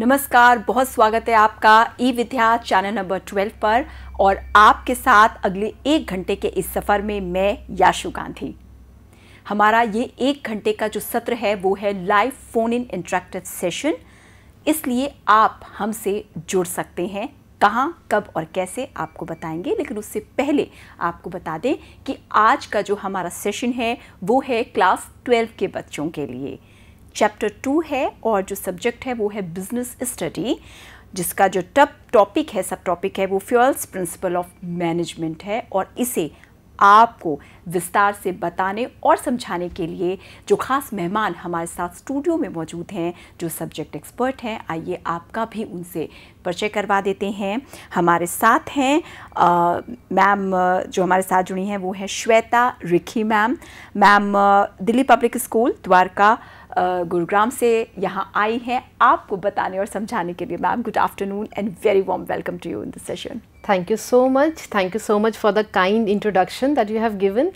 नमस्कार बहुत स्वागत है आपका e Vidya channel number twelve पर और आपके साथ अगले एक घंटे के इस सफ़र में मैं याशु गांधी हमारा ये एक घंटे का जो सत्र है वो है live phone in interactive session इसलिए आप हमसे जुड़ सकते हैं कहाँ कब और कैसे आपको बताएंगे लेकिन उससे पहले आपको बता दें कि आज का जो हमारा सेशन है वो है क्लास ट्वेल्व के बच्चों के लिए चैप्टर टू है और जो सब्जेक्ट है वो है बिजनेस स्टडी जिसका जो टप टॉपिक है सब टॉपिक है वो फ्यूअल्स प्रिंसिपल ऑफ मैनेजमेंट है और इसे आपको विस्तार से बताने और समझाने के लिए जो खास मेहमान हमारे साथ स्टूडियो में मौजूद हैं जो सब्जेक्ट एक्सपर्ट हैं आइए आपका भी उनसे परिचय करवा देते हैं हमारे साथ हैं मैम जो हमारे साथ जुड़ी हैं वो हैं Shweta Rikhi ma'am ma'am Delhi public school Dwarka Gurugram से यहाँ आई हैं आपको बताने और समझाने के लिए ma'am good afternoon and very warm welcome to you in the session thank you so much thank you so much for the kind introduction that you have given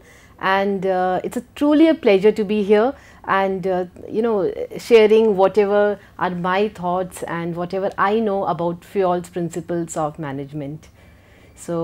and it's a truly a pleasure to be here and you know sharing whatever are my thoughts and whatever I know about Fayol's principles of management so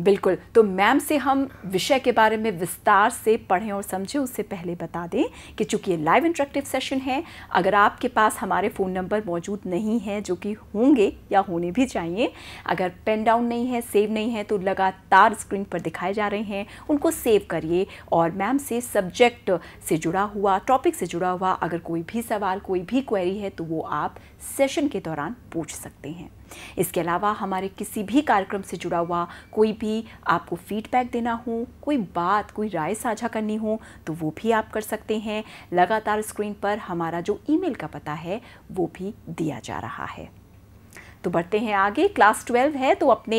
बिल्कुल तो ma'am से हम विषय के बारे में विस्तार से पढ़ें और समझें उससे पहले बता दें कि चूंकि ये लाइव इंटरेक्टिव सेशन है अगर आपके पास हमारे फ़ोन नंबर मौजूद नहीं है जो कि होंगे या होने भी चाहिए अगर पेन डाउन नहीं है सेव नहीं है तो लगातार स्क्रीन पर दिखाए जा रहे हैं उनको सेव करिए और मैम से सब्जेक्ट से जुड़ा हुआ टॉपिक से जुड़ा हुआ अगर कोई भी सवाल कोई भी क्वेरी है तो वो आप सेशन के दौरान पूछ सकते हैं इसके अलावा हमारे किसी भी कार्यक्रम से जुड़ा हुआ कोई भी आपको फीडबैक देना हो कोई बात कोई राय साझा करनी हो तो वो भी आप कर सकते हैं लगातार स्क्रीन पर हमारा जो ईमेल का पता है वो भी दिया जा रहा है तो बढ़ते हैं आगे क्लास ट्वेल्व है तो अपने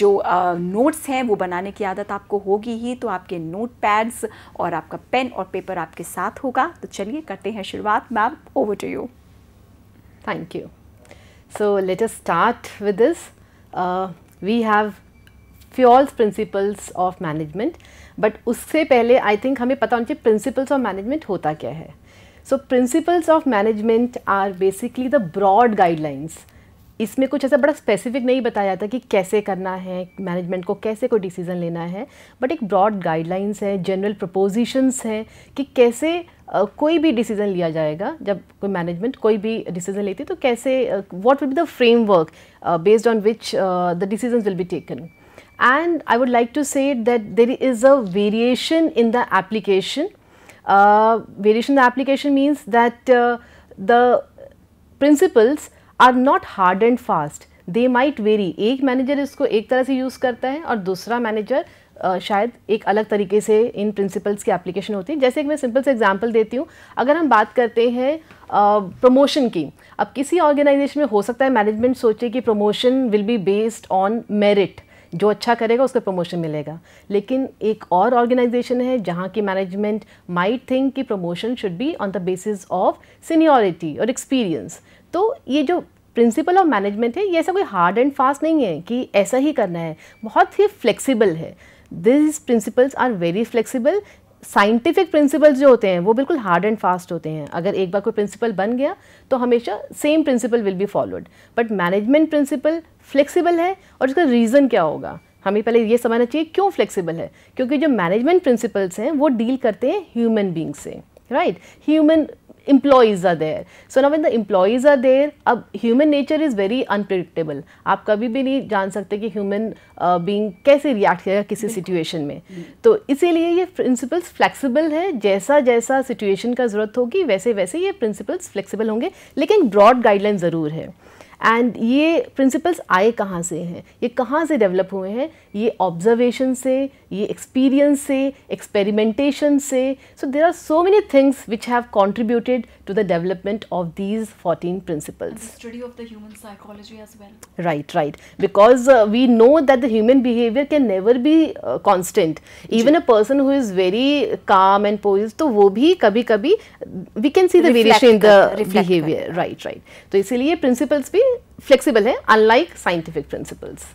जो नोट्स हैं वो बनाने की आदत आपको होगी ही तो आपके नोट पैड्स और आपका पेन और पेपर आपके साथ होगा तो चलिए करते हैं शुरुआत ma'am over to you thank you So, let us start with this. Uh, we have Fayol's principles of management but उससे पहले आई थिंक हमें पता होना चाहिए प्रिंसिपल्स ऑफ मैनेजमेंट होता क्या है so principles of management are basically the broad guidelines इसमें कुछ ऐसा बड़ा स्पेसिफिक नहीं बताया जाता कि कैसे करना है मैनेजमेंट को कैसे कोई डिसीज़न लेना है बट एक ब्रॉड गाइडलाइंस है जनरल प्रपोजिशंस हैं कि कैसे कोई भी डिसीजन लिया जाएगा जब कोई मैनेजमेंट कोई भी डिसीजन लेती तो कैसे what will be the framework based on which the decision will be taken and I would like to say that there is a variation in the application variation the application means that the principles are not hard and fast they might vary एक manager इसको एक तरह से use करता है और दूसरा manager uh, शायद एक अलग तरीके से इन प्रिंसिपल्स की एप्लीकेशन होती है जैसे कि मैं सिंपल से एग्जांपल देती हूँ अगर हम बात करते हैं प्रमोशन की अब किसी ऑर्गेनाइजेशन में हो सकता है मैनेजमेंट सोचे कि promotion will be based on merit जो अच्छा करेगा उसको प्रमोशन मिलेगा लेकिन एक और ऑर्गेनाइजेशन है जहाँ की मैनेजमेंट माइट थिंक कि promotion should be on the basis of seniority और एक्सपीरियंस तो ये जो प्रिंसिपल ऑफ मैनेजमेंट है ये ऐसा कोई हार्ड एंड फास्ट नहीं है कि ऐसा ही करना है बहुत ही फ्लेक्सिबल है this principles are very flexible scientific principles जो होते हैं वो बिल्कुल हार्ड एंड फास्ट होते हैं अगर एक बार कोई प्रिंसिपल बन गया तो हमेशा same principle will be followed but management principle flexible है और इसका रीज़न क्या होगा हमें पहले ये समझना चाहिए क्यों फ्लेक्सिबल है क्योंकि जो मैनेजमेंट प्रिंसिपल्स हैं वो डील करते हैं ह्यूमन बींग से right human employees are there so ना one the employees are there अब human nature is very unpredictable आप कभी भी नहीं जान सकते कि ह्यूमन बींग uh, कैसे रिएक्ट करेगा किसी सिचुएशन में हम्म। तो इसीलिए ये प्रिंसिपल्स फ्लेक्सिबल है जैसा जैसा सिचुएशन का ज़रूरत होगी वैसे वैसे ये प्रिंसिपल्स फ्लेक्सिबल होंगे लेकिन ब्रॉड गाइडलाइन ज़रूर है एंड ये प्रिंसिपल्स आए कहाँ से हैं ये कहाँ से डेवलप हुए हैं ये ऑब्जर्वेशन से ये एक्सपीरियंस से एक्सपेरिमेंटेशन से so there are so many things which have contributed to the development of these fourteen principles study of the psychology as well right right because we know that the human behaviour can never be constant even a person who is very calm and poised तो वो भी कभी कभी we can see the in the right right तो इसीलिए principles भी flexible है unlike scientific principles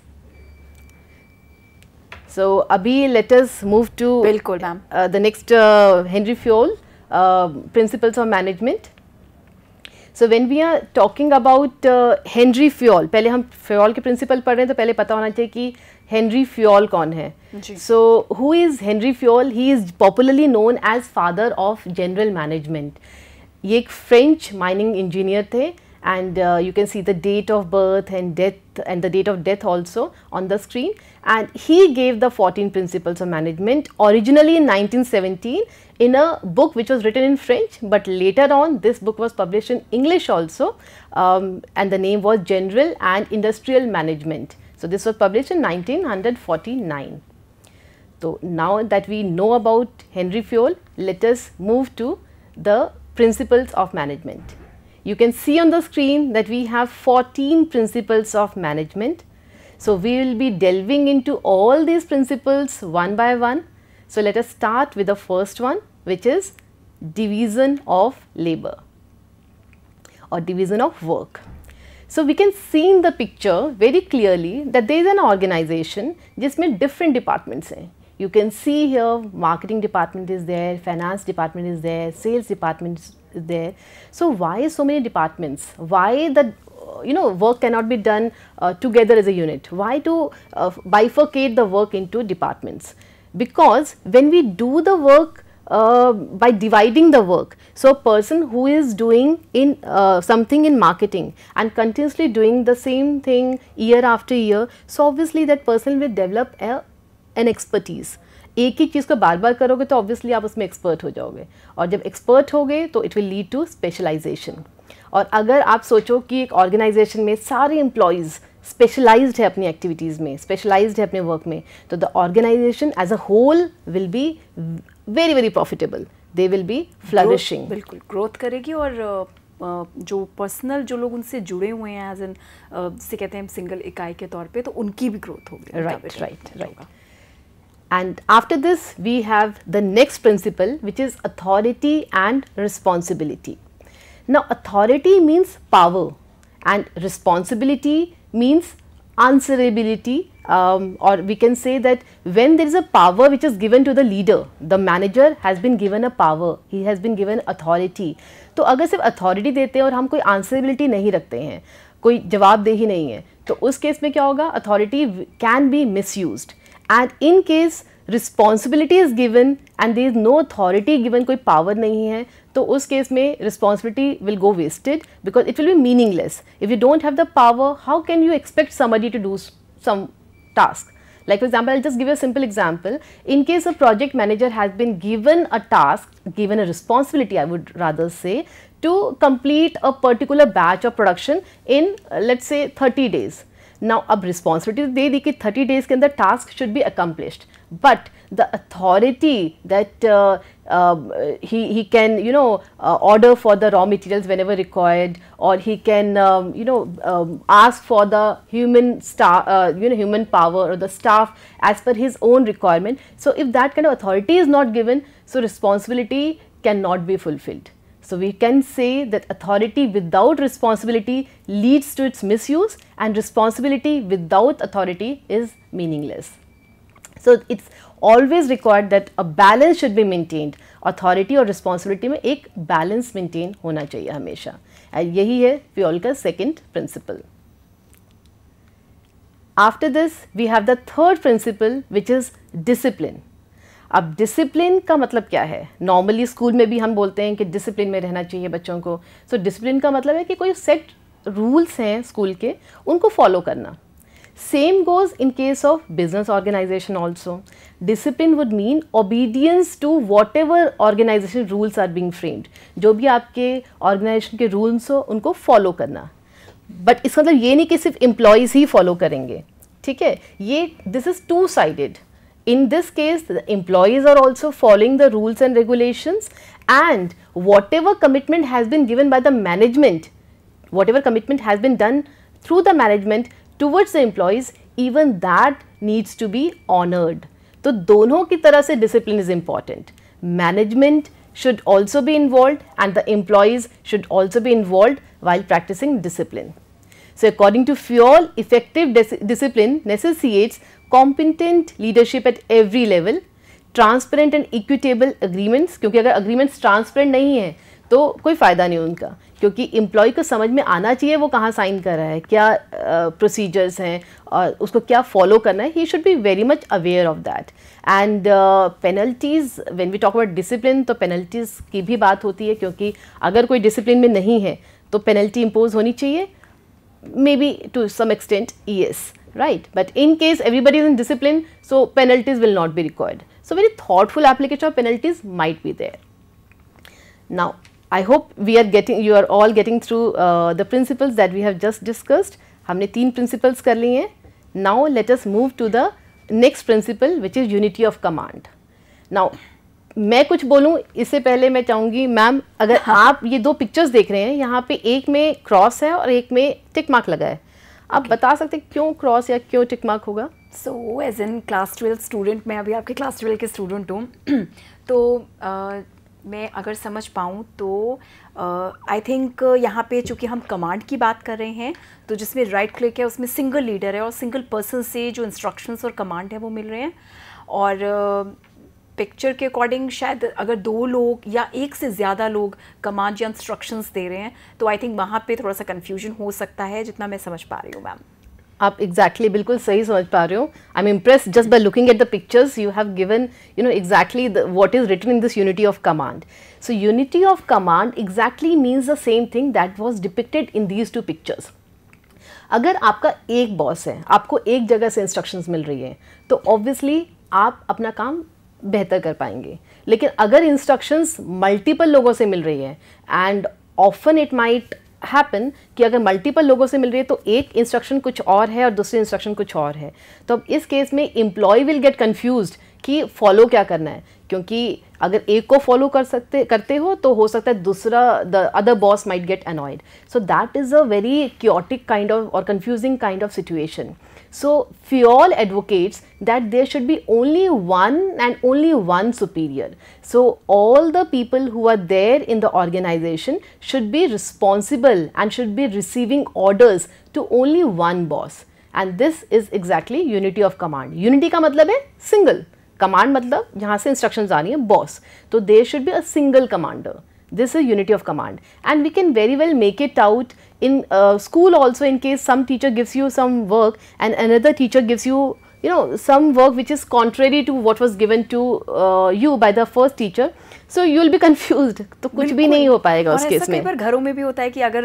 So अभी let us move to बिल्कुल ma'am uh, the next uh, Henry Fayol uh, principles of management. So when we are talking about uh, Henry Fayol, पहले हम Fayol के principle पढ़ रहे हैं तो पहले पता होना चाहिए कि Henry Fayol कौन है. So who is Henry Fayol? He is popularly known as father of general management. ये एक French mining engineer थे. and uh, you can see the date of birth and death and the date of death also on the screen and he gave the 14 principles of management originally in 1917 in a book which was written in French but later on this book was published in English also um, and the name was General and Industrial Management. So, this was published in 1949. So, now that we know about Henry Fayol, let us move to the principles of management. You can see on the screen that we have 14 principles of management. So, we will be delving into all these principles one by one. So, let us start with the first one which is division of labor or division of work. So, we can see in the picture very clearly that there is an organization just made different departments You can see here marketing department is there, finance department is there, sales department there. So, why so many departments? Why the you know work cannot be done uh, together as a unit? Why to uh, bifurcate the work into departments? Because when we do the work uh, by dividing the work. So, a person who is doing in uh, something in marketing and continuously doing the same thing year after year, so obviously that person will develop a, an expertise. एक ही चीज़ को बार बार करोगे तो obviously आप उसमें expert हो जाओगे और जब एक्सपर्ट हो गए तो it will lead to specialization और अगर आप सोचो कि एक ऑर्गेनाइजेशन में सारे एम्प्लॉयज़ स्पेशलाइज्ड है अपनी एक्टिविटीज़ में स्पेशलाइज्ड है अपने वर्क में तो the organization as a whole will be very very profitable they will be flourishing बिल्कुल ग्रोथ करेगी और जो पर्सनल जो लोग उनसे जुड़े हुए हैं एज एन जिसे कहते हैं सिंगल इकाई के तौर पे तो उनकी भी ग्रोथ होगी right right right And after this, we have the next principle which is authority and responsibility. Now, authority means power and responsibility means answerability um, or we can say that when there is a power which is given to the leader, the manager has been given a power, he has been given authority. तो अगर सिर्फ authority देते हैं और हम कोई answerability नहीं रखते हैं कोई जवाबदेही नहीं So, in that case, में authority can be misused and in case responsibility is given and there is no authority given कोई पावर नहीं है तो उस केस में responsibility will go wasted because it will be meaningless if you don't have the power how can you expect somebody to do some task like for example i'll just give you a simple example in case a project manager has been given a task given a responsibility i would rather say to complete a particular batch of production in let's say 30 days now अब responsibility दे दी कि 30 days के अंदर task should be accomplished. But the authority that uh, uh, he, he can you know uh, order for the raw materials whenever required or he can um, you know um, ask for the human staff uh, you know human power or the staff as per his own requirement so if that kind of authority is not given so responsibility cannot be fulfilled so we can say that authority without responsibility leads to its misuse and responsibility without authority is meaningless. So it's always required that a balance should be maintained. Authority or responsibility में एक balance maintain होना चाहिए हमेशा and यही है Fiol का second principle. After this, we have the third principle which is discipline. अब discipline का मतलब क्या है नॉर्मली स्कूल में भी हम बोलते हैं कि डिसिप्लिन में रहना चाहिए बच्चों को सो so, डिसिप्लिन का मतलब है कि कोई सेट रूल्स हैं स्कूल के उनको फॉलो करना same goes in case of business organization also discipline would mean obedience to whatever organization rules are being framed जो भी आपके ऑर्गेनाइजेशन के रूल्स हो उनको फॉलो करना बट इसका मतलब ये नहीं कि सिर्फ एम्प्लॉयज़ ही फॉलो करेंगे ठीक है ये this is two sided In this case, the employees are also following the rules and regulations and whatever commitment has been given by the management, whatever commitment has been done through the management towards the employees, even that needs to be honored. तो दोनों की तरह से discipline is important. Management should also be involved and the employees should also be involved while practicing discipline. So, according to Fiol, effective dis discipline necessitates competent leadership at every level transparent and equitable agreements क्योंकि अगर agreements transparent नहीं है तो कोई फ़ायदा नहीं उनका क्योंकि एम्प्लॉय को समझ में आना चाहिए वो कहाँ साइन कर रहा है क्या प्रोसीजर्स uh, हैं और उसको क्या फॉलो करना है he should be very much aware of that and penalties when we talk about discipline तो पेनल्टीज़ की भी बात होती है क्योंकि अगर कोई डिसिप्लिन में नहीं है तो पेनल्टी इम्पोज होनी चाहिए maybe to some extent ई right? But in case everybody is in discipline, so penalties will not be required. So, very thoughtful application of penalties might be there. Now, I hope we are getting, you are all getting through uh, the principles that we have just discussed. humne teen principles kar liye हैं. Now, let us move to the next principle which is unity of command. Now, मैं कुछ बोलूं इससे पहले मैं चाहूंगी ma'am अगर आप ये दो पिक्चर्स देख रहे हैं यहाँ पे एक में क्रॉस है और एक में टिक मार्क लगा है आप okay. बता सकते हैं क्यों क्रॉस या क्यों टिक मार्क होगा so as an class twelfth student मैं अभी आपके क्लास ट्वेल्व के स्टूडेंट हूँ तो uh, मैं अगर समझ पाऊँ तो आई थिंक यहाँ पे चूँकि हम कमांड की बात कर रहे हैं तो जिसमें राइट right क्लिक है उसमें सिंगल लीडर है और सिंगल पर्सन से जो इंस्ट्रक्शंस और कमांड है वो मिल रहे हैं और पिक्चर के अकॉर्डिंग शायद अगर दो लोग या एक से ज़्यादा लोग कमांड या इंस्ट्रक्शंस दे रहे हैं तो आई थिंक वहाँ पे थोड़ा सा कन्फ्यूजन हो सकता है जितना मैं समझ पा रही हूँ मैम आप एग्जैक्टली exactly, बिल्कुल सही समझ पा रहे हो I am impress just by looking at the pictures you have given you know exactly what is written in this unity of command so unity of command exactly means the same thing that was depicted in these two pictures अगर आपका एक boss है आपको एक जगह से instructions मिल रही है तो ऑब्वियसली आप अपना काम बेहतर कर पाएंगे लेकिन अगर इंस्ट्रक्शंस मल्टीपल लोगों से मिल रही है and often it might happen कि अगर मल्टीपल लोगों से मिल रही है तो एक इंस्ट्रक्शन कुछ और है और दूसरी इंस्ट्रक्शन कुछ और है तो अब इस केस में एम्प्लॉय विल गेट कन्फ्यूज कि फॉलो क्या करना है क्योंकि अगर एक को फॉलो कर सकते करते हो तो हो सकता है दूसरा the other boss might get annoyed so that is a very chaotic kind of और confusing kind of situation So, Fiol advocates that there should be only one and only one superior. So, all the people who are there in the organization should be responsible and should be receiving orders to only one boss. And this is exactly unity of command. Unity ka matlab hai single. Command matlab यहाँ se instructions आ रही boss. So there should be a single commander. This is unity of command and we can very well make it out in uh, school also in case some teacher gives you some work and another teacher gives you you know some work which is contrary to what was given to uh, you by the first teacher so you will be confuse तो कुछ भी नहीं हो पाएगा उस case में घरों में भी होता है कि अगर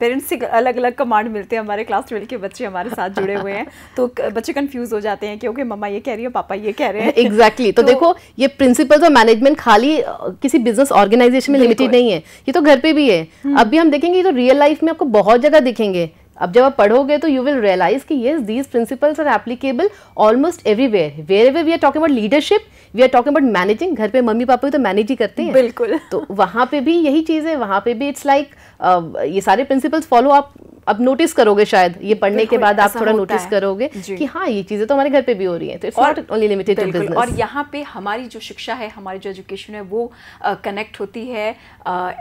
पेरेंट्स uh, से अलग अलग कमांड मिलते हैं हमारे क्लास ट्वेल्व के बच्चे हमारे साथ जुड़े हुए हैं तो बच्चे कन्फ्यूज हो जाते हैं कि ओके मम्मा ये कह रही है पापा ये कह रहे हैं एग्जैक्टली तो, तो देखो ये प्रिंसिपल्स और मैनेजमेंट खाली uh, किसी बिजनेस ऑर्गेनाइजेशन में लिमिटेड नहीं है ये तो घर पे भी है हम्म। अभी हम देखेंगे तो रियल लाइफ में आपको बहुत जगह दिखेंगे अब जब आप पढ़ोगे तो यू विल रियलाइज कि yes these principles are applicable almost everywhere wherever we are talking about leadership we are talking about managing घर पे मम्मी पापा भी तो मैनेज ही करते हैं बिल्कुल तो वहाँ पे भी यही चीज़ है वहाँ पे भी इट्स लाइक like, uh, ये सारे प्रिंसिपल्स फॉलो आप अब नोटिस करोगे शायद ये पढ़ने के बाद आप थोड़ा नोटिस करोगे कि हाँ ये चीजें तो हमारे घर पे भी हो रही हैं तो it's not only limited to business और यहाँ पे हमारी जो शिक्षा है हमारी जो एजुकेशन है वो कनेक्ट uh, होती है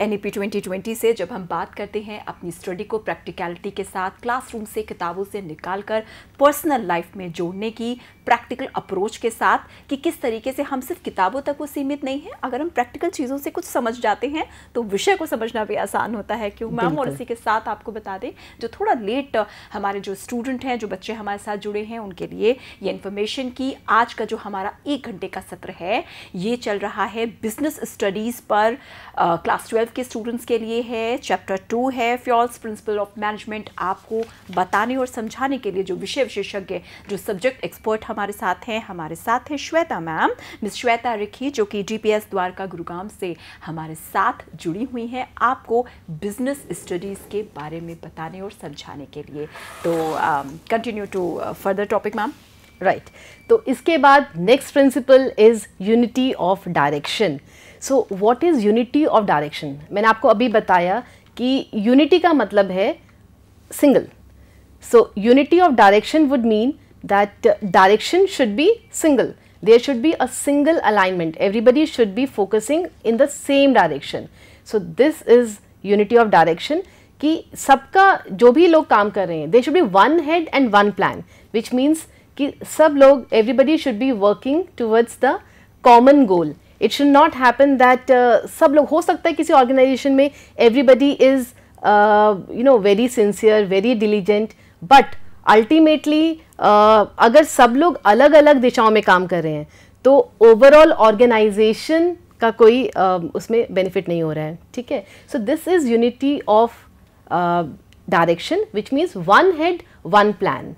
N E P twenty twenty से जब हम बात करते हैं अपनी स्टडी को प्रैक्टिकलिटी के साथ साथ क्लासरूम से किताबों से निकालकर पर्सनल लाइफ में जोड़ने की प्रैक्टिकल अप्रोच के साथ कि किस तरीके से हम सिर्फ किताबों तक वो सीमित नहीं है अगर हम प्रैक्टिकल चीज़ों से कुछ समझ जाते हैं तो विषय को समझना भी आसान होता है क्यों मैम और इसी के साथ आपको बता दें जो थोड़ा लेट हमारे जो स्टूडेंट हैं जो बच्चे हमारे साथ जुड़े हैं उनके लिए ये इन्फॉर्मेशन की आज का जो हमारा एक घंटे का सत्र है ये चल रहा है बिजनेस स्टडीज़ पर क्लास ट्वेल्व के स्टूडेंट्स के लिए है चैप्टर टू है फ्योल्स प्रिंसिपल ऑफ मैनेजमेंट आपको बताने और समझाने के लिए जो विषय विशेषज्ञ जो सब्जेक्ट एक्सपर्ट हम हमारे साथ हैं हमारे साथ हैं श्वेता मैम मिस श्वेता रिखी जो कि जी द्वारका गुरुग्राम से हमारे साथ जुड़ी हुई हैं आपको बिजनेस स्टडीज़ के बारे में बताने और समझाने के लिए तो continue to further topic ma'am right तो इसके बाद next principle is unity of direction so what is unity of direction मैंने आपको अभी बताया कि यूनिटी का मतलब है single so unity of direction would mean that direction should be single. There should be a single alignment. Everybody should be focusing in the same direction. So, this is unity of direction ki sabka jo bhi log kaam kar rahe hain there should be one head and one plan which means ki sab log everybody should be working towards the common goal it should not happen that uh, sab log ho sakta hai kisi organization mein everybody is uh, you know very sincere very diligent but ultimately uh, अगर सब लोग अलग अलग दिशाओं में काम कर रहे हैं तो ओवरऑल ऑर्गेनाइजेशन का कोई uh, उसमें बेनिफिट नहीं हो रहा है ठीक है so this is unity of direction which means one head one plan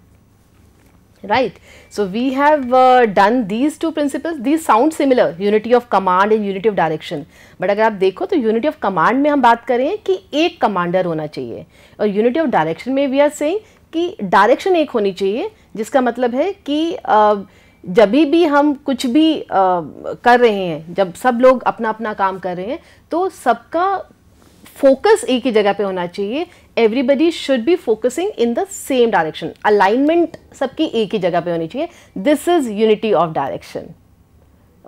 right so we have done these two principle these sound similar unity of command and unity of direction but अगर आप देखो तो unity of command में हम बात करें कि एक कमांडर होना चाहिए और यूनिटी ऑफ डायरेक्शन में वी आर सेइंग कि डायरेक्शन एक होनी चाहिए जिसका मतलब है कि जब भी हम कुछ भी कर रहे हैं जब सब लोग अपना अपना काम कर रहे हैं तो सबका फोकस एक ही जगह पे होना चाहिए everybody should be focusing in the same direction alignment सबकी एक ही जगह पे होनी चाहिए this is unity of direction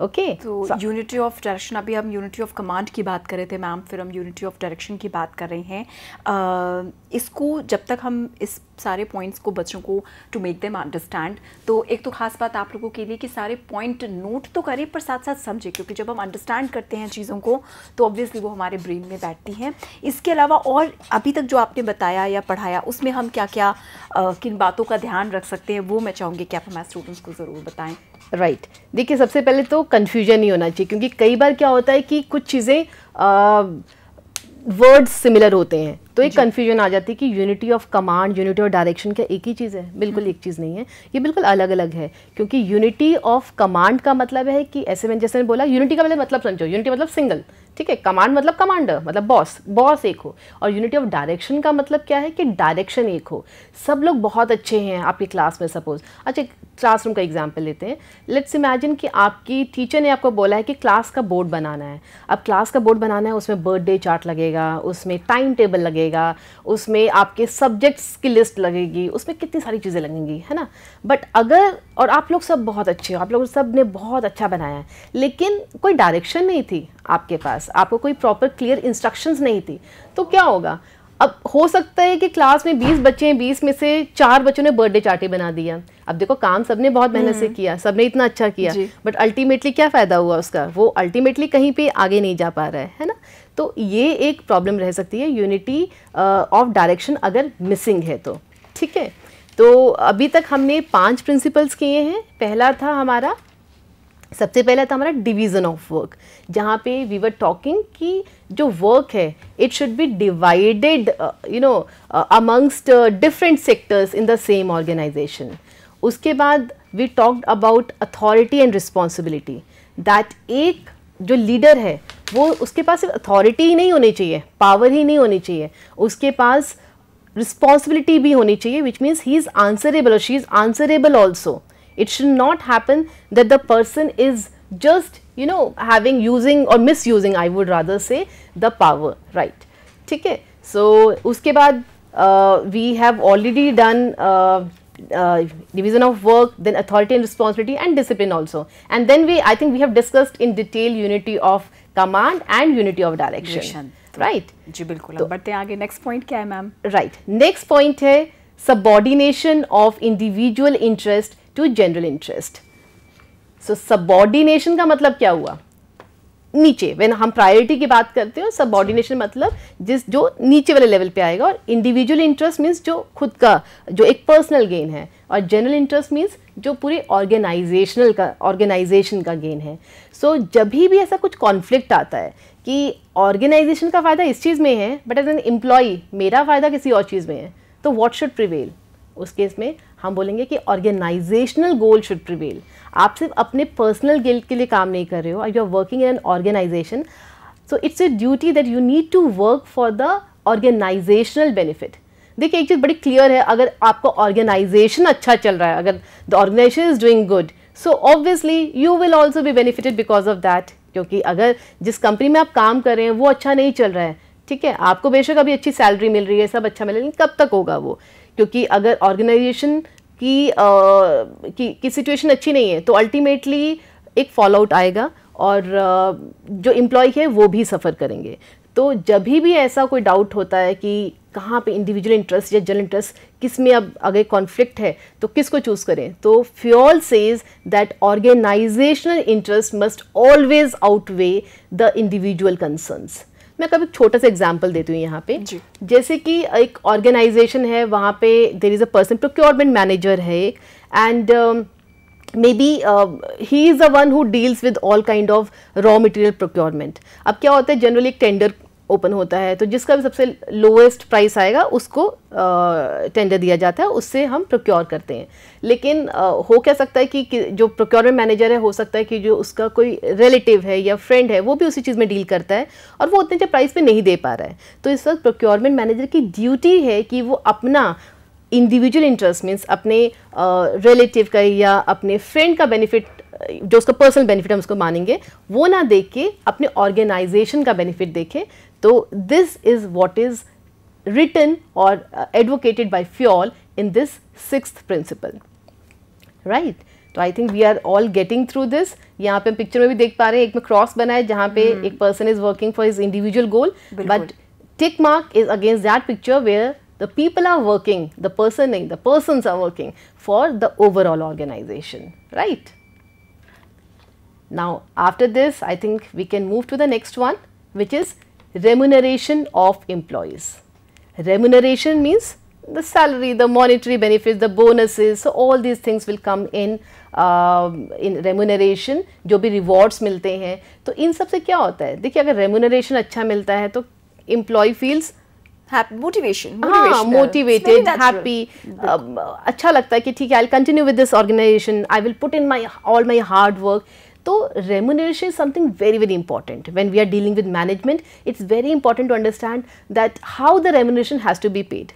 okay तो यूनिटी ऑफ डायरेक्शन अभी हम यूनिटी ऑफ कमांड की बात कर रहे थे मैम फिर हम यूनिटी ऑफ डायरेक्शन की बात कर रहे हैं uh, इसको जब तक हम इस सारे पॉइंट्स को बच्चों को टू मेक देम अंडरस्टैंड तो एक तो खास बात आप लोगों के लिए कि सारे पॉइंट नोट तो करें पर साथ साथ समझें क्योंकि जब हम अंडरस्टैंड करते हैं चीज़ों को तो ऑब्वियसली वो हमारे ब्रेन में बैठती हैं इसके अलावा और अभी तक जो आपने बताया या पढ़ाया उसमें हम क्या क्या किन बातों का ध्यान रख सकते हैं वो मैं चाहूँगी कि आप हमारे स्टूडेंट्स को ज़रूर बताएँ राइट right. देखिए सबसे पहले तो कन्फ्यूजन ही होना चाहिए क्योंकि कई बार क्या होता है कि कुछ चीज़ें वर्ड्स सिमिलर होते हैं तो एक कन्फ्यूजन आ जाती है कि unity of command unity of direction क्या एक ही चीज़ है बिल्कुल हम्म। एक चीज़ नहीं है ये बिल्कुल अलग अलग है क्योंकि यूनिटी ऑफ कमांड का मतलब है कि ऐसे में जैसे मैंने बोला यूनिटी का मतलब मतलब समझो यूनिटी मतलब सिंगल ठीक है कमांड मतलब कमांडर मतलब बॉस बॉस एक हो और यूनिटी ऑफ डायरेक्शन का मतलब क्या है कि डायरेक्शन एक हो सब लोग बहुत अच्छे हैं आपकी क्लास में सपोज अच्छा क्लासरूम का एग्जाम्पल लेते हैं लेट्स इमेजिन कि आपकी टीचर ने आपको बोला है कि क्लास का बोर्ड बनाना है अब क्लास का बोर्ड बनाना है उसमें बर्थडे चार्ट लगेगा उसमें टाइम टेबल लगेगा उसमें आपके सब्जेक्ट्स की लिस्ट लगेगी उसमें कितनी सारी चीज़ें लगेंगी है ना बट अगर और आप लोग सब बहुत अच्छे हो आप लोग सब ने बहुत अच्छा बनाया है लेकिन कोई डायरेक्शन नहीं थी आपके पास आपको कोई प्रॉपर क्लियर इंस्ट्रक्शंस नहीं थी तो क्या होगा अब हो सकता है कि क्लास में 20 बच्चे हैं 20 में से चार बच्चों ने बर्थडे चार्टे बना दिया अब देखो काम सबने बहुत मेहनत से हम्म। किया सबने इतना अच्छा किया बट अल्टीमेटली क्या फ़ायदा हुआ उसका वो अल्टीमेटली कहीं पे आगे नहीं जा पा रहा है है ना तो ये एक प्रॉब्लम रह सकती है यूनिटी ऑफ डायरेक्शन अगर मिसिंग है तो ठीक है तो अभी तक हमने पाँच प्रिंसिपल्स किए हैं पहला था हमारा सबसे पहला था हमारा डिवीज़न ऑफ वर्क जहाँ पे वी वर टॉकिंग कि जो वर्क है it should be divided you know amongst different sectors in the same organization उसके बाद we talked about authority and responsibility that एक जो लीडर है वो उसके पास सिर्फ अथॉरिटी ही नहीं होनी चाहिए पावर ही नहीं होनी चाहिए उसके पास रिस्पॉन्सिबिलिटी भी होनी चाहिए which means he is answerable और she is answerable also It should not happen that the person is just you know having using or misusing I would rather say the power right ठीक है so उसके बाद uh, we have already done uh, uh, division of work then authority and responsibility and discipline also and then we I think we have discussed in detail unity of command and unity of direction, direction. right जी बिल्कुल तो, बढ़ते हैं आगे next point क्या है ma'am right next point है subordination of individual interest to general interest so subordination का मतलब क्या हुआ नीचे वेन हम प्रायोरिटी की बात करते हो सबॉर्डिनेशन मतलब जिस जो नीचे वाले लेवल पे आएगा और इंडिविजुअल इंटरेस्ट मीन्स जो खुद का जो एक पर्सनल गेन है और जनरल इंटरेस्ट मीन्स जो पूरे ऑर्गेनाइजेशनल का ऑर्गेनाइजेशन का गेन है सो so, जब भी ऐसा कुछ कॉन्फ्लिक्ट आता है कि ऑर्गेनाइजेशन का फ़ायदा इस चीज़ में है बट एज एन एम्प्लॉई मेरा फ़ायदा किसी और चीज़ में है तो वॉट शुड प्रिवेल उस केस में हम बोलेंगे कि ऑर्गेनाइजेशनल गोल शुड प्रिवेल आप सिर्फ अपने पर्सनल गिल्ड के लिए काम नहीं कर रहे हो you are working in an organization so it's a duty that you need to work for the organizational benefit देखिए एक चीज़ बड़ी क्लियर है अगर आपका ऑर्गेनाइजेशन अच्छा चल रहा है अगर the organization is doing good so obviously you will also भी बेनिफिटेड बिकॉज ऑफ दैट क्योंकि अगर जिस कंपनी में आप काम कर रहे हैं वो अच्छा नहीं चल रहा है ठीक है आपको बेशक अभी अच्छी सैलरी मिल रही है सब अच्छा मिल रहा है लेकिन कब तक होगा वो क्योंकि अगर ऑर्गेनाइजेशन की आ, की, की सिचुएशन अच्छी नहीं है तो अल्टीमेटली एक फॉलोआउट आएगा और जो एम्प्लॉय है वो भी सफ़र करेंगे तो जब भी ऐसा कोई डाउट होता है कि कहाँ पे इंडिविजुअल इंटरेस्ट या जनरल इंटरेस्ट किस में अब अगर कॉन्फ्लिक्ट है तो किस को चूज़ करें तो Fayol says that organizational interest must always outweigh the individual concerns मैं कभी छोटा सा एग्जाम्पल देती हूँ यहाँ पे जैसे कि एक ऑर्गेनाइजेशन है वहाँ पे there is a person procurement manager है and maybe he is a one who deals with all kind of raw material procurement अब क्या होता है जनरली एक टेंडर ओपन होता है तो जिसका भी सबसे लोएस्ट प्राइस आएगा उसको टेंडर दिया जाता है उससे हम प्रोक्योर करते हैं लेकिन आ, हो क्या सकता है कि, कि जो प्रोक्योरमेंट मैनेजर है हो सकता है कि जो उसका कोई रिलेटिव है या फ्रेंड है वो भी उसी चीज़ में डील करता है और वो उतने प्राइस पे नहीं दे पा रहा है तो इस वक्त प्रोक्योरमेंट मैनेजर की ड्यूटी है कि वो अपना इंडिविजुअल इंटरेस्ट मीन्स अपने रिलेटिव का या अपने फ्रेंड का बेनिफिट जो उसका पर्सनल बेनिफिट हम उसको मानेंगे वो ना देख के अपने ऑर्गेनाइजेशन का बेनिफिट देखें So, this is what is written or uh, advocated by Fiol in this sixth principle, right. So I think we are all getting through this. यहाँ पे पिक्चर में भी देख पा रहे हैं एक में क्रॉस बना है जहाँ पे hmm. एक person is working for is individual goal the people are working the personing the persons are working for the overall organization right now after this i think we can move to the next one which is remuneration of employees. Remuneration means the salary, the monetary benefits, the bonuses, so all these things will come in in um, remuneration जो भी rewards मिलते हैं तो इन सब से क्या होता है देखिए अगर रेमुनरेशन अच्छा मिलता है तो employ feels motivation motivated happy अच्छा लगता है कि ठीक है I continue with this organization I will put in my all my hard work So, remuneration is something very, very important. When we are dealing with management, it's very important to understand that how the remuneration has to be paid.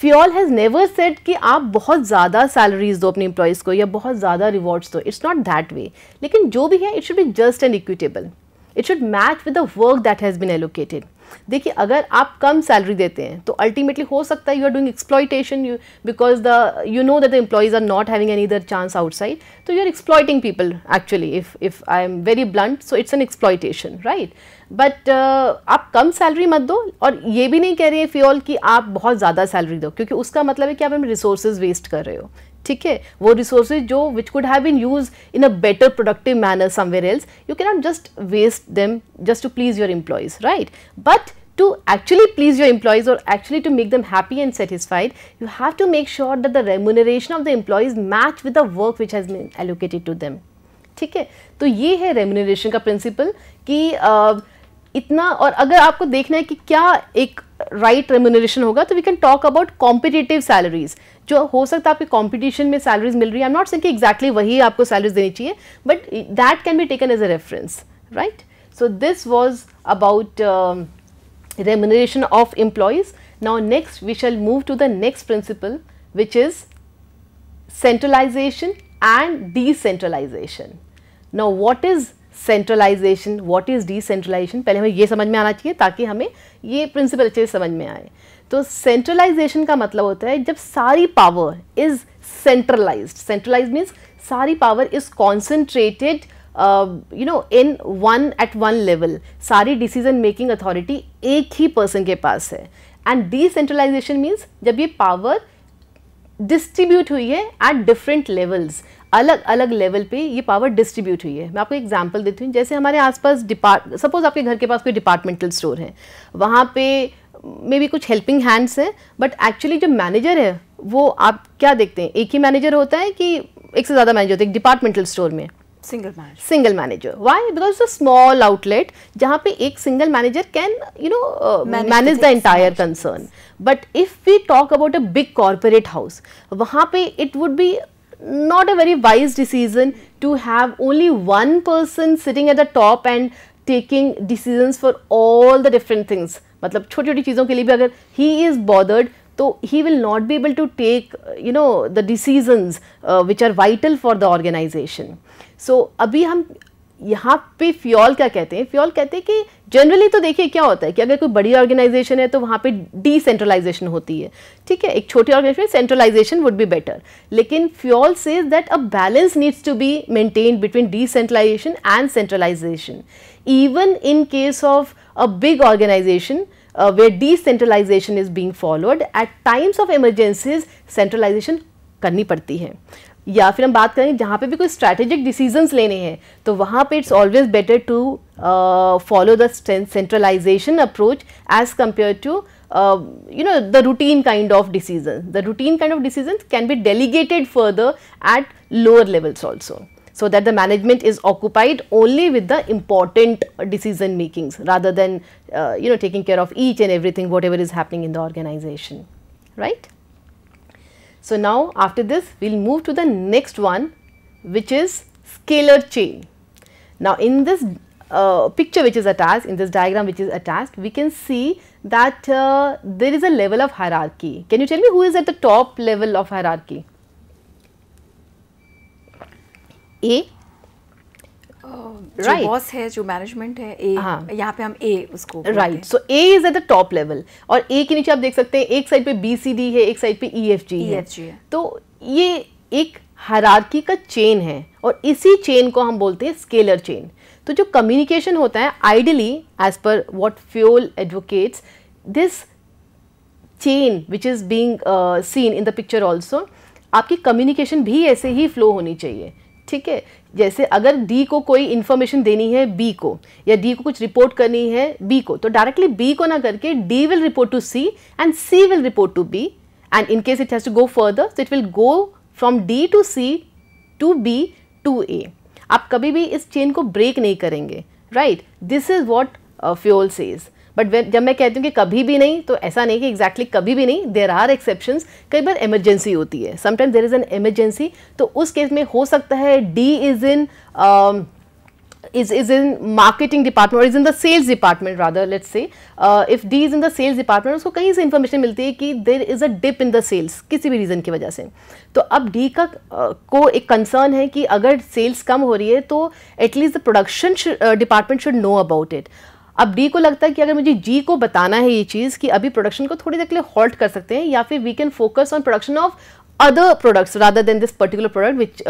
Fiol has never said ki aap bahut zyada salaries do apne employees ko ya bahut rewards do. It's not that way. Lekin jo bhi hai, it should be just and equitable. It should match with the work that has been allocated. देखिए अगर आप कम salary देते हैं तो ultimately हो सकता है you are doing exploitation you because the you know that the employees are not having any other chance outside तो you are exploiting people actually if if I am very blunt so it's an exploitation right but आप कम salary मत दो और ये भी नहीं कह रही हैं फ़ियोल कि आप बहुत ज़्यादा सैलरी दो क्योंकि उसका मतलब है कि आप अपने रिसोर्सेज वेस्ट कर रहे हो ठीक है वो रिसोर्सेज जो which could have been use in a better productive manner somewhere else you cannot just waste them just to please your employees right but to actually please your employees or actually to make them happy and satisfied, you have to make sure that the remuneration of the employees match with the work which has been allocated to them. ठीक है तो ये है remuneration का principal कि आ, इतना और अगर आपको देखना है कि क्या एक राइट रेमोनरेशन होगा तो we can talk about competitive salaries जो हो सकता है आपके कॉम्पिटिशन में सैलरीज मिल रही है आई एम नॉट सेइंग कि एग्जैक्टली वही आपको सैलरीज देनी चाहिए but that can be taken as a reference right so this was about remuneration of employees. Now next we shall move to the next principle which is centralization and decentralization. Now what is centralization what is decentralization पहले हमें ये समझ में आना चाहिए ताकि हमें ये प्रिंसिपल अच्छे से समझ में आए तो सेंट्रलाइजेशन का मतलब होता है जब सारी power is centralize centralize means सारी power is concentrated you know in one at one level सारी डिसीजन मेकिंग अथॉरिटी एक ही पर्सन के पास है एंड डिसेंट्रलाइजेशन मीन्स जब ये पावर डिस्ट्रीब्यूट हुई है एट डिफरेंट लेवल्स अलग अलग लेवल पे ये पावर डिस्ट्रीब्यूट हुई है मैं आपको एग्जांपल देती हूँ जैसे हमारे आसपास डिपार्ट सपोज आपके घर के पास कोई डिपार्टमेंटल स्टोर है वहाँ पे मे बी कुछ हेल्पिंग हैंड्स हैं बट एक्चुअली जो मैनेजर है वो आप क्या देखते हैं एक ही मैनेजर होता है कि एक से ज़्यादा मैनेजर होते हैं डिपार्टमेंटल स्टोर में single manager single manager why because a small outlet जहाँ पे एक single manager can you know manage the entire concern but if we talk about a big corporate house वहाँ पे it would be not a very wise decision to have only one person sitting at the top and taking decisions for all the different things. मतलब छोटी छोटी चीज़ों के लिए भी अगर he is bothered तो he will not be able to take you know the decisions uh, which are vital for the organization. So अभी हम यहाँ पे फ्योल क्या कहते हैं फ्योल कहते हैं कि जनरली तो देखिए क्या होता है कि अगर कोई बड़ी ऑर्गेनाइजेशन है तो वहाँ पे डिसेंट्रलाइजेशन होती है ठीक है एक छोटी organization centralization would be better लेकिन Fayol says that a balance needs to be maintain between decentralization and centralization even in case of a big organization way decentralization is being followed at times of emergencies centralization करनी पड़ती है या फिर हम बात करें जहाँ पे भी कोई स्ट्रैटेजिक डिसीजंस लेने हैं तो वहाँ पे it's always better to follow the centralisation approach as compare to you know the routine kind of decision the routine kind of decision can be delegated further at lower levels also so that the management is occupied only with the important decision makings rather than you know taking care of each and एवरी थिंग whatever is happening in the organisation right So, now after this we will move to the next one which is scalar chain. Now, in this uh, picture which is attached, in this diagram which is attached, we can see that uh, there is a level of hierarchy. Can you tell me who is at the top level of hierarchy? A right boss है जो management है ए हाँ यहाँ पे हम ए उसको right so A is at the top level और ए के नीचे आप देख सकते हैं एक साइड पे बी सी डी है एक साइड पे ई एफ जी है तो ये एक हरारकी का चेन है और इसी चेन को हम बोलते हैं स्केलर चेन तो जो कम्युनिकेशन होता है आइडियली एज पर what Fayol advocates this chain which is being seen in the picture also आपकी कम्युनिकेशन भी ऐसे ही फ्लो होनी चाहिए ठीक है जैसे अगर डी को कोई इन्फॉर्मेशन देनी है बी को या डी को कुछ रिपोर्ट करनी है बी को तो डायरेक्टली बी को ना करके D will report to C and C will report to B and in case it has to go further so it will go from D to C to B to A आप कभी भी इस चेन को break नहीं करेंगे right this is what Fayol says but जब मैं कहती हूँ कि कभी भी नहीं तो ऐसा नहीं कि एग्जैक्टली exactly कभी भी नहीं देर आर एक्सेप्शन कई बार इमरजेंसी होती है sometime there is an emergency तो उस केस में हो सकता है D is in is is in marketing department or is in the sales department rather let's say uh, if D is in the sales department उसको कहीं से information मिलती है कि there is a dip in the sales किसी भी reason की वजह से तो अब D का uh, को एक concern है कि अगर sales कम हो रही है तो at least the production should, uh, department should know about it अब डी को लगता है कि अगर मुझे जी को बताना है ये चीज़ कि अभी प्रोडक्शन को थोड़ी देर के लिए हॉल्ट कर सकते हैं या फिर we can focus on production of other products rather than this particular product which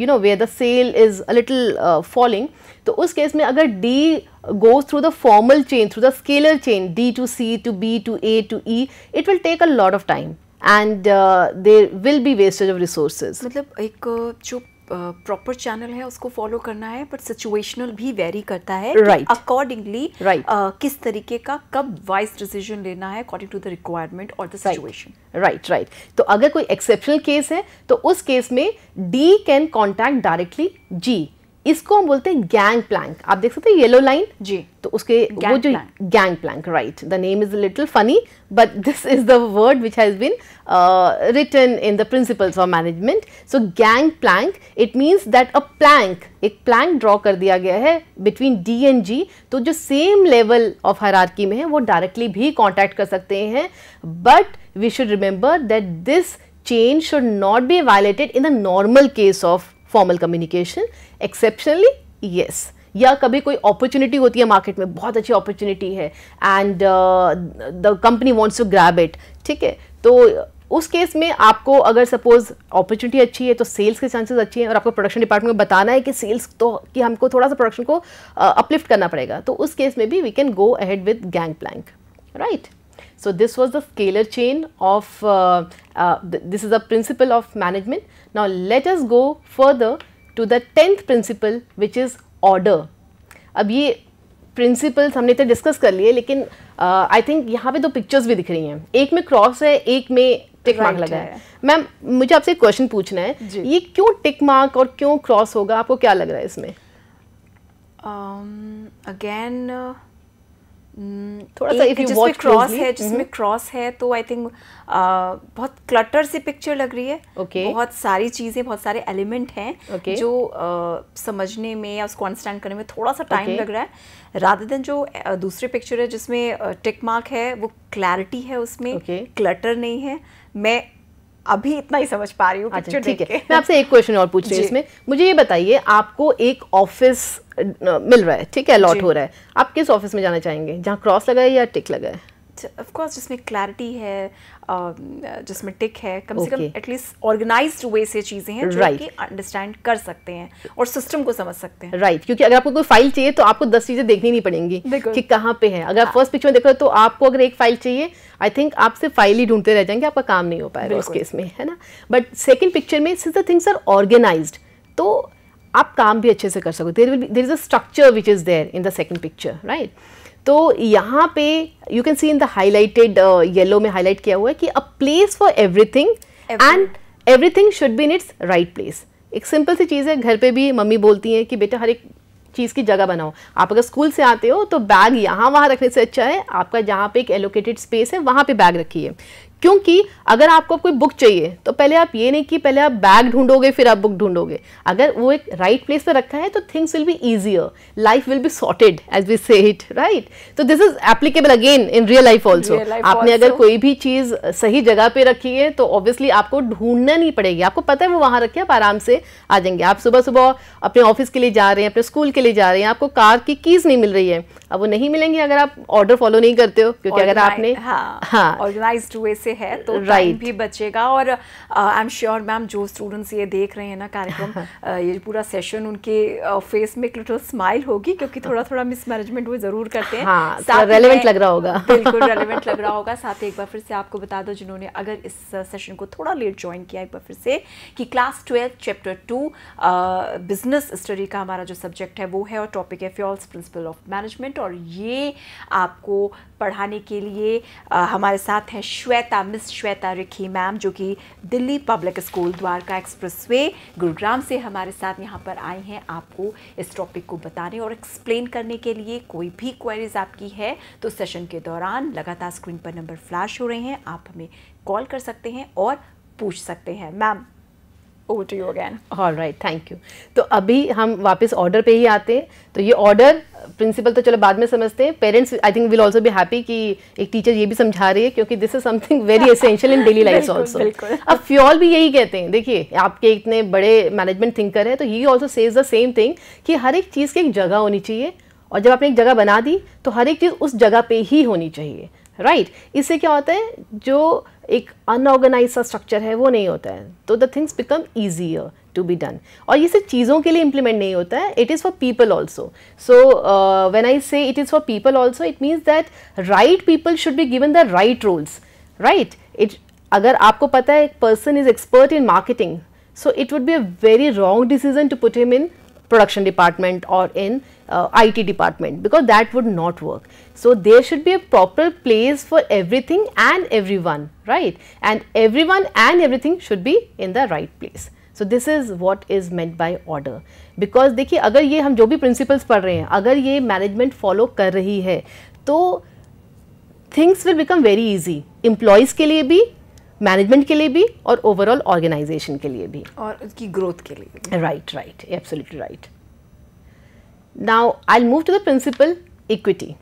you know way the sale is a little falling तो उस केस में अगर D goes through the formal chain through the scalar chain D to C to B to A to E it will take a lot of time and there will be wastage of resources मतलब एक uh, जो proper channel है उसको follow करना है but situational भी very करता है राइट अकॉर्डिंगली राइट किस तरीके का कब वाइज डिसीजन लेना है अकॉर्डिंग टू द रिक्वायरमेंट और द सिचुएशन राइट राइट तो अगर कोई एक्सेप्शनल केस है तो उस केस में D can contact directly G इसको हम बोलते हैं गैंग प्लैंक आप देख सकते हैं येलो लाइन जी तो उसके वो जो gang plank right the name is little funny but this is the word which has been written in the principles of management so gang plank it means that a plank एक plank draw कर दिया गया है between D and जी तो जो same level of हरारकी में है वो डायरेक्टली भी कॉन्टैक्ट कर सकते हैं but we should remember that this change should not be violated in the normal case of formal communication exceptionally yes या कभी कोई अपॉर्चुनिटी होती है मार्केट में बहुत अच्छी अपॉर्चुनिटी है and the company wants to grab it ठीक है तो उस केस में आपको अगर सपोज अपॉर्चुनिटी अच्छी है तो सेल्स के चांसेस अच्छे हैं और आपको प्रोडक्शन डिपार्टमेंट में बताना है कि सेल्स तो कि हमको थोड़ा सा प्रोडक्शन को अपलिफ्ट uh, करना पड़ेगा तो उस केस में भी we can go ahead with gang plank right so this was the scalar chain of Uh, th this is a principle of management. Now, let us go further to the tenth principle which is order. अब ये principles हमने तो discuss कर लिए लेकिन आई uh, think यहाँ पे दो पिक्चर्स भी दिख रही हैं एक में क्रॉस है एक में टिक मार्क right लगा है, है। मैम मुझे आपसे एक क्वेश्चन पूछना है ये क्यों टिक मार्क और क्यों क्रॉस होगा आपको क्या लग रहा है इसमें again um, again, uh... Mm, थोड़ा सा जिसमें क्रॉस है जिसमें क्रॉस mm-hmm. है तो आई थिंक uh, बहुत क्लटर सी पिक्चर लग रही है okay. बहुत सारी चीज़ें बहुत सारे एलिमेंट हैं जो uh, समझने में या उसको अंडरस्टैंड करने में थोड़ा सा टाइम लग रहा है राधा देन जो uh, दूसरी पिक्चर है जिसमें टिक मार्क है वो क्लैरिटी है उसमें क्लटर नहीं है मैं अभी इतना ही समझ पा रही हूँ अच्छा, ठीक है मैं आपसे एक क्वेश्चन और पूछ रही हूँ इसमें मुझे ये बताइए आपको एक ऑफिस मिल रहा है ठीक है अलॉट हो रहा है आप किस ऑफिस में जाना चाहेंगे जहाँ क्रॉस लगा है या टिक लगा है ऑफकोर्स जिसमें क्लैरिटी है जिसमें टिक है कम okay. से कम एटलीस्ट ऑर्गेनाइज वे से चीज़ें हैं जो right. कि अंडरस्टैंड कर सकते हैं और सिस्टम को समझ सकते हैं राइट right. क्योंकि अगर आपको कोई फाइल चाहिए तो आपको दस चीज़ें देखनी नहीं पड़ेंगी कि कहाँ पे है अगर हाँ. फर्स्ट पिक्चर में देखो तो आपको अगर एक फाइल चाहिए आई थिंक आप सिर्फ फाइल ही ढूंढते रह जाएंगे आपका काम नहीं हो पाएगा उस केस में है ना बट सेकेंड पिक्चर में since the things are organise तो आप काम भी अच्छे से कर सको there will there is a structure which is there in the second picture right तो यहाँ पे you can see in the highlighted yellow में हाईलाइट किया हुआ है कि a place for everything and everything should be in its right place एक simple सी चीज़ है घर पे भी मम्मी बोलती हैं कि बेटा हर एक चीज़ की जगह बनाओ आप अगर स्कूल से आते हो तो बैग यहाँ वहाँ रखने से अच्छा है आपका जहाँ पे एक एलोकेटेड स्पेस है वहाँ पे बैग रखिए क्योंकि अगर आपको कोई बुक चाहिए तो पहले आप ये नहीं कि पहले आप बैग ढूंढोगे फिर आप बुक ढूंढोगे अगर वो एक राइट प्लेस पर रखा है तो things will be easier life will be sorted as we say it right तो this is applicable again in real life also आपने also. अगर कोई भी चीज़ सही जगह पे रखी है तो ऑब्वियसली आपको ढूंढना नहीं पड़ेगी आपको पता है वो वहाँ रखे आप आराम से आ जाएंगे आप सुबह सुबह अपने ऑफिस के लिए जा रहे हैं अपने स्कूल के लिए जा रहे हैं आपको कार की कीज़ नहीं मिल रही है अब वो नहीं मिलेंगी अगर आप ऑर्डर फॉलो नहीं करते हो क्योंकि अगर आपने हाँ ऑर्गेनाइज हाँ। वे से से है तो राइट right. भी बचेगा और आई एम श्योर मैम जो स्टूडेंट्स ये देख रहे हैं ना कार्यक्रम uh, ये पूरा सेशन उनके फेस uh, में एक लिटल स्माइल होगी क्योंकि थोड़ा थोड़ा मिसमैनेजमेंट वो ज़रूर करते हैं हाँ, रेलिवेंट लग रहा होगा बिल्कुल रेलिवेंट लग रहा होगा साथ एक बार फिर से आपको बता दो जिन्होंने अगर इस सेशन uh, को थोड़ा लेट ज्वाइन किया एक बार फिर से कि class twelfth chapter two business study का हमारा जो सब्जेक्ट है वो है और टॉपिक है फ्योल्स प्रिंसिपल ऑफ मैनेजमेंट और ये आपको पढ़ाने के लिए आ, हमारे साथ हैं श्वेता मिस श्वेता रिखी मैम जो कि Delhi public school Dwarka expressway Gurugram से हमारे साथ यहाँ पर आई हैं आपको इस टॉपिक को बताने और एक्सप्लेन करने के लिए कोई भी क्वेरीज आपकी है तो सेशन के दौरान लगातार स्क्रीन पर नंबर फ्लैश हो रहे हैं आप हमें कॉल कर सकते हैं और पूछ सकते हैं ma'am over to you again all right thank you तो अभी हम वापस ऑर्डर पे ही आते हैं तो ये ऑर्डर प्रिंसिपल तो चलो बाद में समझते हैं parents I think will also भी हैप्पी कि एक टीचर ये भी समझा रही है क्योंकि this is something very essential in daily life also अब फ्यूल भी यही कहते हैं देखिए आपके इतने बड़े मैनेजमेंट थिंकर हैं तो he also says the same thing कि हर एक चीज़ की एक जगह होनी चाहिए और जब आपने एक जगह बना दी तो हर एक चीज़ उस जगह पे ही होनी चाहिए राइट right? इससे क्या होता है जो एक अनऑर्गेनाइज सा स्ट्रक्चर है वो नहीं होता है तो the things become easy to be done और ये सिर्फ चीज़ों के लिए इम्प्लीमेंट नहीं होता है it is for people also so when I say it is for people also it means that right people should be given the right roles right it अगर आपको पता है एक person is expert in marketing so it would be a very wrong decision to put him in production department or in uh, IT department because that would not work. So, there should be a proper place for everything and everyone right and everyone and everything should be in the right place. So this is what is meant by order. Because देखिए अगर ये हम जो भी principles पढ़ रहे हैं अगर ये management follow कर रही है तो things will become very easy employees के लिए भी मैनेजमेंट के लिए भी और ओवरऑल ऑर्गेनाइजेशन के लिए भी और उसकी ग्रोथ के लिए right right absolutely right now I move to the principle equity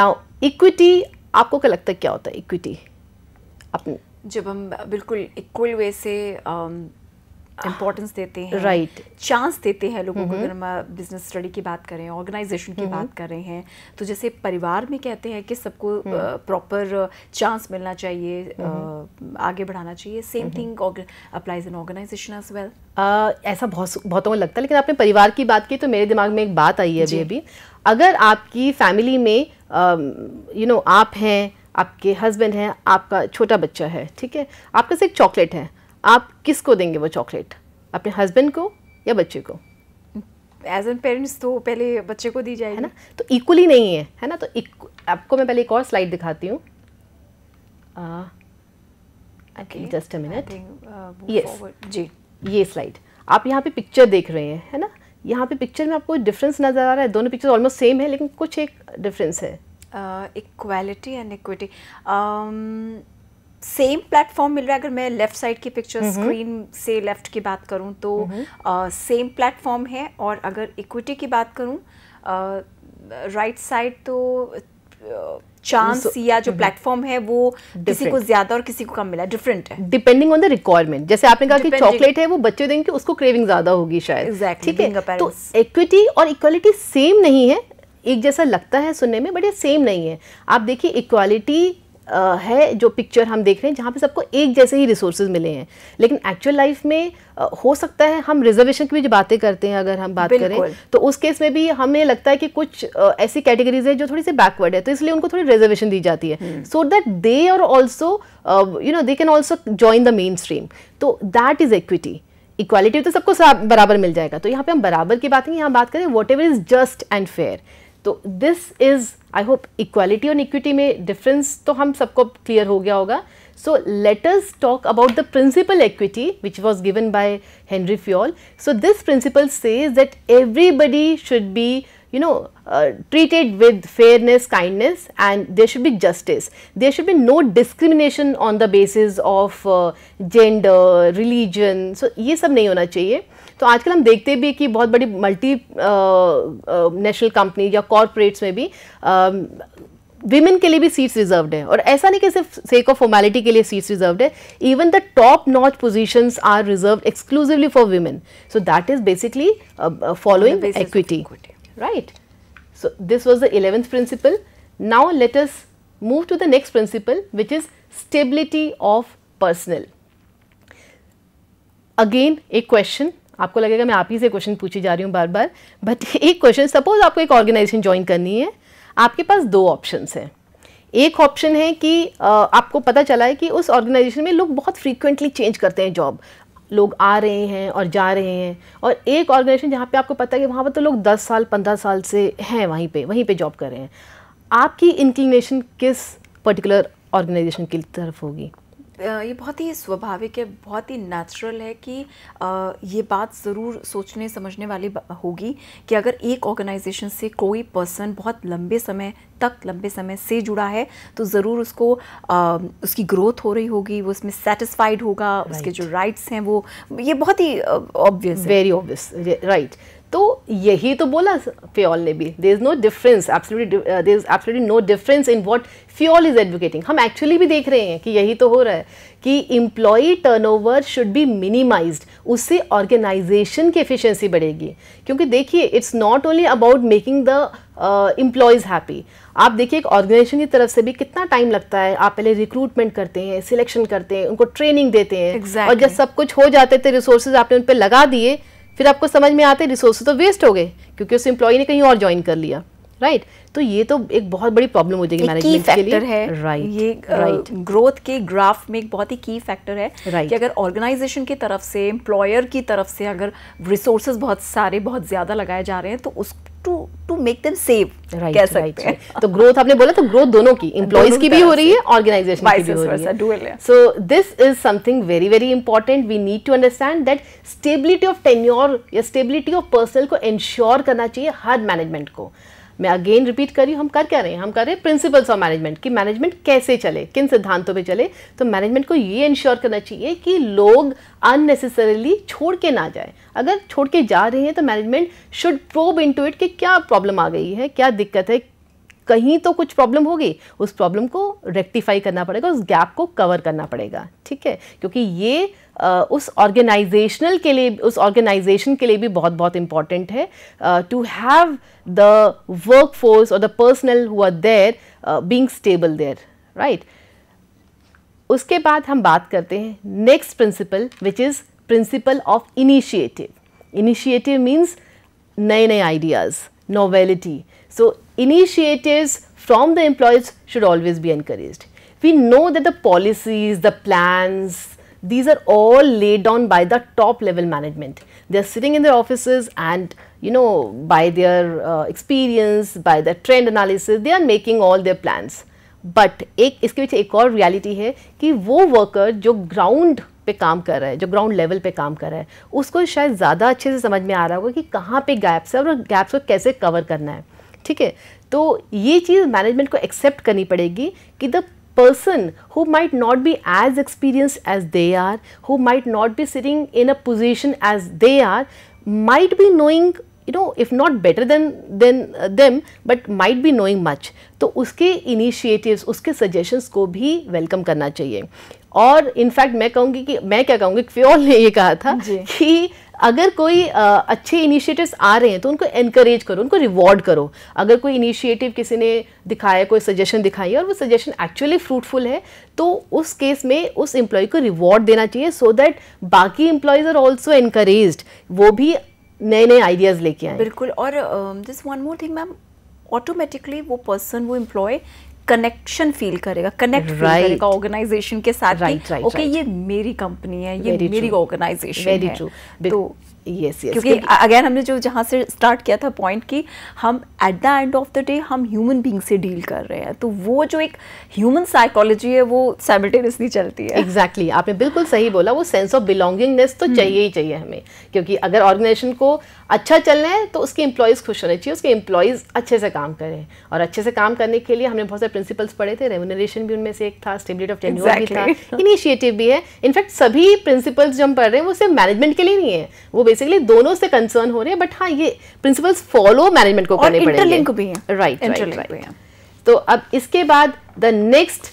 now equity आपको क्या लगता है क्या होता है इक्विटी अपने जब हम बिल्कुल इक्वल वे से um, इम्पोर्टेंस ah. देते हैं राइट right. चांस देते हैं लोगों को mm-hmm. अगर हम बिजनेस uh, स्टडी की बात करें ऑर्गेनाइजेशन की mm-hmm. बात कर रहे हैं तो जैसे परिवार में कहते हैं कि सबको proper uh, chance mm-hmm. uh, मिलना चाहिए आगे बढ़ाना चाहिए same thing applies in organisation as well ऐसा बहुत बहुतों को लगता है लेकिन आपने परिवार की बात की तो मेरे दिमाग में एक बात आई है अभी अभी अगर आपकी फैमिली में यू um, नो आप हैं आपके हस्बैंड हैं आपका छोटा बच्चा है ठीक है आपके से एक चॉकलेट है आप किसको देंगे वो चॉकलेट अपने हस्बैंड को या बच्चे को एज एन पेरेंट्स तो पहले बच्चे को दी जाए है ना तो इक्वली नहीं है है ना तो आपको मैं पहले एक और स्लाइड दिखाती हूँ जस्ट अ मिनट यस जी ये स्लाइड आप यहाँ पे पिक्चर देख रहे हैं है ना यहाँ पे पिक्चर में आपको डिफरेंस नज़र आ रहा है दोनों पिक्चर ऑलमोस्ट सेम है लेकिन कुछ एक डिफरेंस है equality and equity same platform मिल रहा है अगर मैं लेफ्ट साइड की पिक्चर स्क्रीन से लेफ्ट की बात करूं तो सेम uh, प्लेटफॉर्म है और अगर इक्विटी की बात करूं राइट uh, साइड right तो uh, so, या जो प्लेटफॉर्म है वो किसी को ज्यादा और किसी को कम मिला डिफरेंट है डिपेंडिंग ऑन द रिक्वायरमेंट जैसे आपने कहा कि चॉकलेट है वो बच्चे देंगे उसको क्रेविंग ज्यादा होगी शायद ठीक है तो इक्विटी और इक्वालिटी सेम नहीं है एक जैसा लगता है सुनने में बट ये सेम नहीं है आप देखिए इक्वालिटी आ, है जो पिक्चर हम देख रहे हैं जहाँ पे सबको एक जैसे ही रिसोर्सेज मिले हैं लेकिन एक्चुअल लाइफ में आ, हो सकता है हम रिजर्वेशन की भी जो बातें करते हैं अगर हम बात करें तो उस केस में भी हमें लगता है कि कुछ आ, ऐसी कैटेगरीज है जो थोड़ी सी बैकवर्ड है तो इसलिए उनको थोड़ी रिजर्वेशन दी जाती है सो दैट दे और also you know they can also join the main stream तो दैट इज़ इक्विटी इक्वालिटी तो सबको बराबर मिल जाएगा तो यहाँ पे हम बराबर की बात नहीं यहाँ बात करें whatever is just and fair तो this is I hope equality और इक्विटी में डिफरेंस तो हम सबको क्लियर हो गया होगा so let's talk about the principle equity which was given by Henri Fayol so this principle says that everybody should be you know treated with fairness kindness and there should be justice there should be no discrimination on the basis of gender religion so ये सब नहीं होना चाहिए तो आजकल हम देखते भी कि बहुत बड़ी मल्टी नेशनल कंपनी या कॉरपोरेट्स में भी विमेन के लिए भी सीट्स रिजर्व है और ऐसा नहीं कि सिर्फ सेक ऑफ फॉर्मेलिटी के लिए सीट्स रिजर्व है even the top notch position are reserve exclusively for women so that is basically following equity right so this was the eleventh principle now let's move to the next principle which is stability of personnel again a question आपको लगेगा मैं आप ही से question पूछी जा रही हूँ बार बार बट एक क्वेश्चन सपोज आपको एक ऑर्गेनाइजेशन ज्वाइन करनी है आपके पास दो ऑप्शन हैं एक ऑप्शन है कि आपको पता चला है कि उस ऑर्गेनाइजेशन में लोग बहुत फ्रीक्वेंटली चेंज करते हैं जॉब लोग आ रहे हैं और जा रहे हैं और एक ऑर्गेनाइजेशन जहाँ पे आपको पता है कि वहाँ पर तो लोग 10 साल 15 साल से हैं वहीं पे वहीं पे जॉब कर रहे हैं आपकी इंक्लिनेशन किस पर्टिकुलर ऑर्गेनाइजेशन की तरफ होगी ये बहुत ही स्वाभाविक है बहुत ही नेचुरल है कि ये बात ज़रूर सोचने समझने वाली होगी कि अगर एक ऑर्गेनाइजेशन से कोई पर्सन बहुत लंबे समय तक लंबे समय से जुड़ा है तो ज़रूर उसको आ, उसकी ग्रोथ हो रही होगी वो उसमें सेटिस्फाइड होगा right. उसके जो राइट्स हैं वो ये बहुत ही ऑब्वियस वेरी ऑब्वियस राइट तो यही तो बोला फ्योल ने भी there is no difference absolutely there is absolutely no difference in what Fayol is advocating हम एक्चुअली भी देख रहे हैं कि यही तो हो रहा है कि employee turnover should be minimised उससे ऑर्गेनाइजेशन की एफिशिएंसी बढ़ेगी क्योंकि देखिए it's not only about making the employees happy आप देखिए एक ऑर्गेनाइजेशन की तरफ से भी कितना टाइम लगता है आप पहले रिक्रूटमेंट करते हैं सिलेक्शन करते हैं उनको ट्रेनिंग देते हैं exactly. और जब सब कुछ हो जाते थे रिसोर्सेज आपने उन पर लगा दिए फिर आपको समझ में आते रिसोर्स तो वेस्ट हो गए क्योंकि उस एम्प्लॉय ने कहीं और ज्वाइन कर लिया राइट right. तो ये तो एक बहुत बड़ी प्रॉब्लम हो जाएगी मैनेजमेंट के लिए है राइट right. ये राइट right. ग्रोथ के ग्राफ में एक बहुत ही की फैक्टर है right. कि अगर ऑर्गेनाइजेशन की तरफ से एम्प्लॉयर की तरफ से अगर रिसोर्सेज बहुत सारे बहुत ज़्यादा लगाए जा रहे हैं तो उस to to make them save कह सकते हैं तो ग्रोथ आपने बोला तो ग्रोथ दोनों की एम्प्लॉयज की भी हो रही है ऑर्गेनाइजेशन की भी हो रही है so this is something very very important we need to understand that stability of tenure या स्टेबिलिटी ऑफ पर्सनल को इंश्योर करना चाहिए हर मैनेजमेंट को मैं अगेन रिपीट कर रही हूँ हम कर क्या रहे हैं हम कर रहे हैं प्रिंसिपल्स ऑफ मैनेजमेंट कि मैनेजमेंट कैसे चले किन सिद्धांतों पे चले तो मैनेजमेंट को ये इंश्योर करना चाहिए कि लोग अननेसेसरीली छोड़ के ना जाए अगर छोड़ के जा रहे हैं तो management should probe into it कि क्या प्रॉब्लम आ गई है क्या दिक्कत है कहीं तो कुछ प्रॉब्लम होगी उस प्रॉब्लम को रेक्टिफाई करना पड़ेगा उस गैप को कवर करना पड़ेगा ठीक है क्योंकि ये उस ऑर्गेनाइजेशनल के लिए उस ऑर्गेनाइजेशन के लिए भी बहुत बहुत इम्पॉर्टेंट है to have the work force और the personnel who are there being stable there right उसके बाद हम बात करते हैं next principle which is principle of initiative initiative means नए नए ideas novelty so initiative from the employees should always be encourage we know that the policies the plans these are all laid down by the top level management. They are sitting in their offices and you know by their uh, experience, by their trend analysis, they are making all their plans. But एक इसके पीछे एक और reality है कि वो worker जो ground पे काम कर रहा है जो ग्राउंड लेवल पे काम कर रहा है उसको शायद ज़्यादा अच्छे से समझ में आ रहा होगा कि कहाँ पे गैप्स है और गैप्स को कैसे कवर करना है ठीक है तो ये चीज़ मैनेजमेंट को एक्सेप्ट करनी पड़ेगी कि the person who might not be as experienced as they are, who might not be sitting in a position as they are, might be knowing you know if not better than than uh, them but might be knowing much तो उसके initiatives उसके suggestions को भी welcome करना चाहिए और in fact मैं कहूँगी कि मैं क्या कहूँगी फ्योल ने ये कहा था कि अगर कोई आ, अच्छे इनिशिएटिव्स आ रहे हैं तो उनको इनकरेज करो उनको रिवॉर्ड करो अगर कोई इनिशिएटिव किसी ने दिखाया कोई सजेशन दिखाई और वो सजेशन एक्चुअली फ्रूटफुल है तो उस केस में उस एम्प्लॉय को रिवॉर्ड देना चाहिए सो so दैट बाकी एम्प्लॉयज़ आर ऑल्सो इनक्रेज वो भी नए नए आइडियाज़ लेके आए बिल्कुल और just one more thing ma'am automatically वो पर्सन वो एम्प्लॉय कनेक्शन फील करेगा कनेक्ट right. फील करेगा ऑर्गेनाइजेशन के साथ right, right, okay okay, right. ये मेरी कंपनी है ये very मेरी ऑर्गेनाइजेशन है तो यस yes, क्योंकि अगेन हमने जो जहाँ से स्टार्ट किया था पॉइंट की हम at the end of the day हम ह्यूमन बींग से डील कर रहे हैं तो वो जो एक ह्यूमन साइकोलॉजी है वो साइमल्टेनियसली चलती है एग्जैक्टली exactly. आपने बिल्कुल सही बोला वो सेंस ऑफ बिलोंगिंगनेस तो hmm. चाहिए ही चाहिए हमें क्योंकि अगर ऑर्गेनाइजेशन को अच्छा चलना है तो उसके एम्प्लॉयज़ खुश होने चाहिए उसके एम्प्लॉयज़ अच्छे से काम करें और अच्छे से काम करने के लिए हमने बहुत सारे प्रिंसिपल्स पढ़े थे रेमुनरेशन भी उनमें से एक था स्टेबिलिटी ऑफ टेन्योर भी था इनिशिएटिव भी है इनफैक्ट सभी प्रिंसिपल्स जो हम पढ़ रहे हैं वो सिर्फ मैनेजमेंट के लिए नहीं है वो बेसिकली दोनों से कंसर्न हो रहे हैं बट हाँ ये प्रिंसिपल्स फॉलो मैनेजमेंट को करने पड़ेंगे इंटरलिंक भी है राइट राइट तो अब इसके बाद the next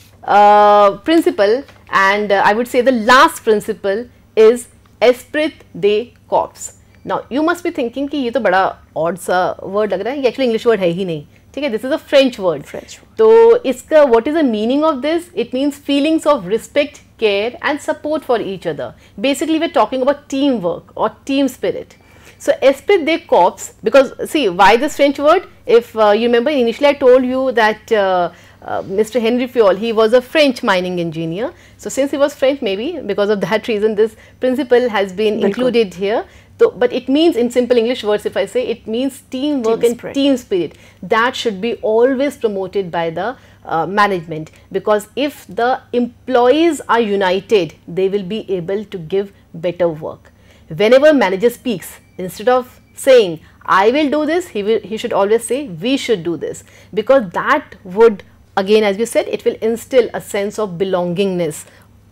principle and I would say the last principle is esprit de corps now you must be thinking कि ये तो बड़ा ऑड सा वर्ड लग रहा है ये एक्चुअली इंग्लिश वर्ड है ही नहीं ठीक है this is a French word French तो इसका what is the meaning of this it means feelings of respect care and support for each other. Basically, we are talking about teamwork or team spirit. So, esprit de corps because see why this French word? If uh, you remember initially I told you that uh, uh, Mr. Henry Fiol, he was a French mining engineer. So, since he was French maybe because of that reason this principle has been included here. So, but it means in simple English words if I say it means teamwork team and spirit. team spirit that should be always promoted by the uh, management because if the employees are united, they will be able to give better work. Whenever manager speaks, instead of saying, I will do this, he, will, he should always say, we should do this because that would again as you said, it will instill a sense of belongingness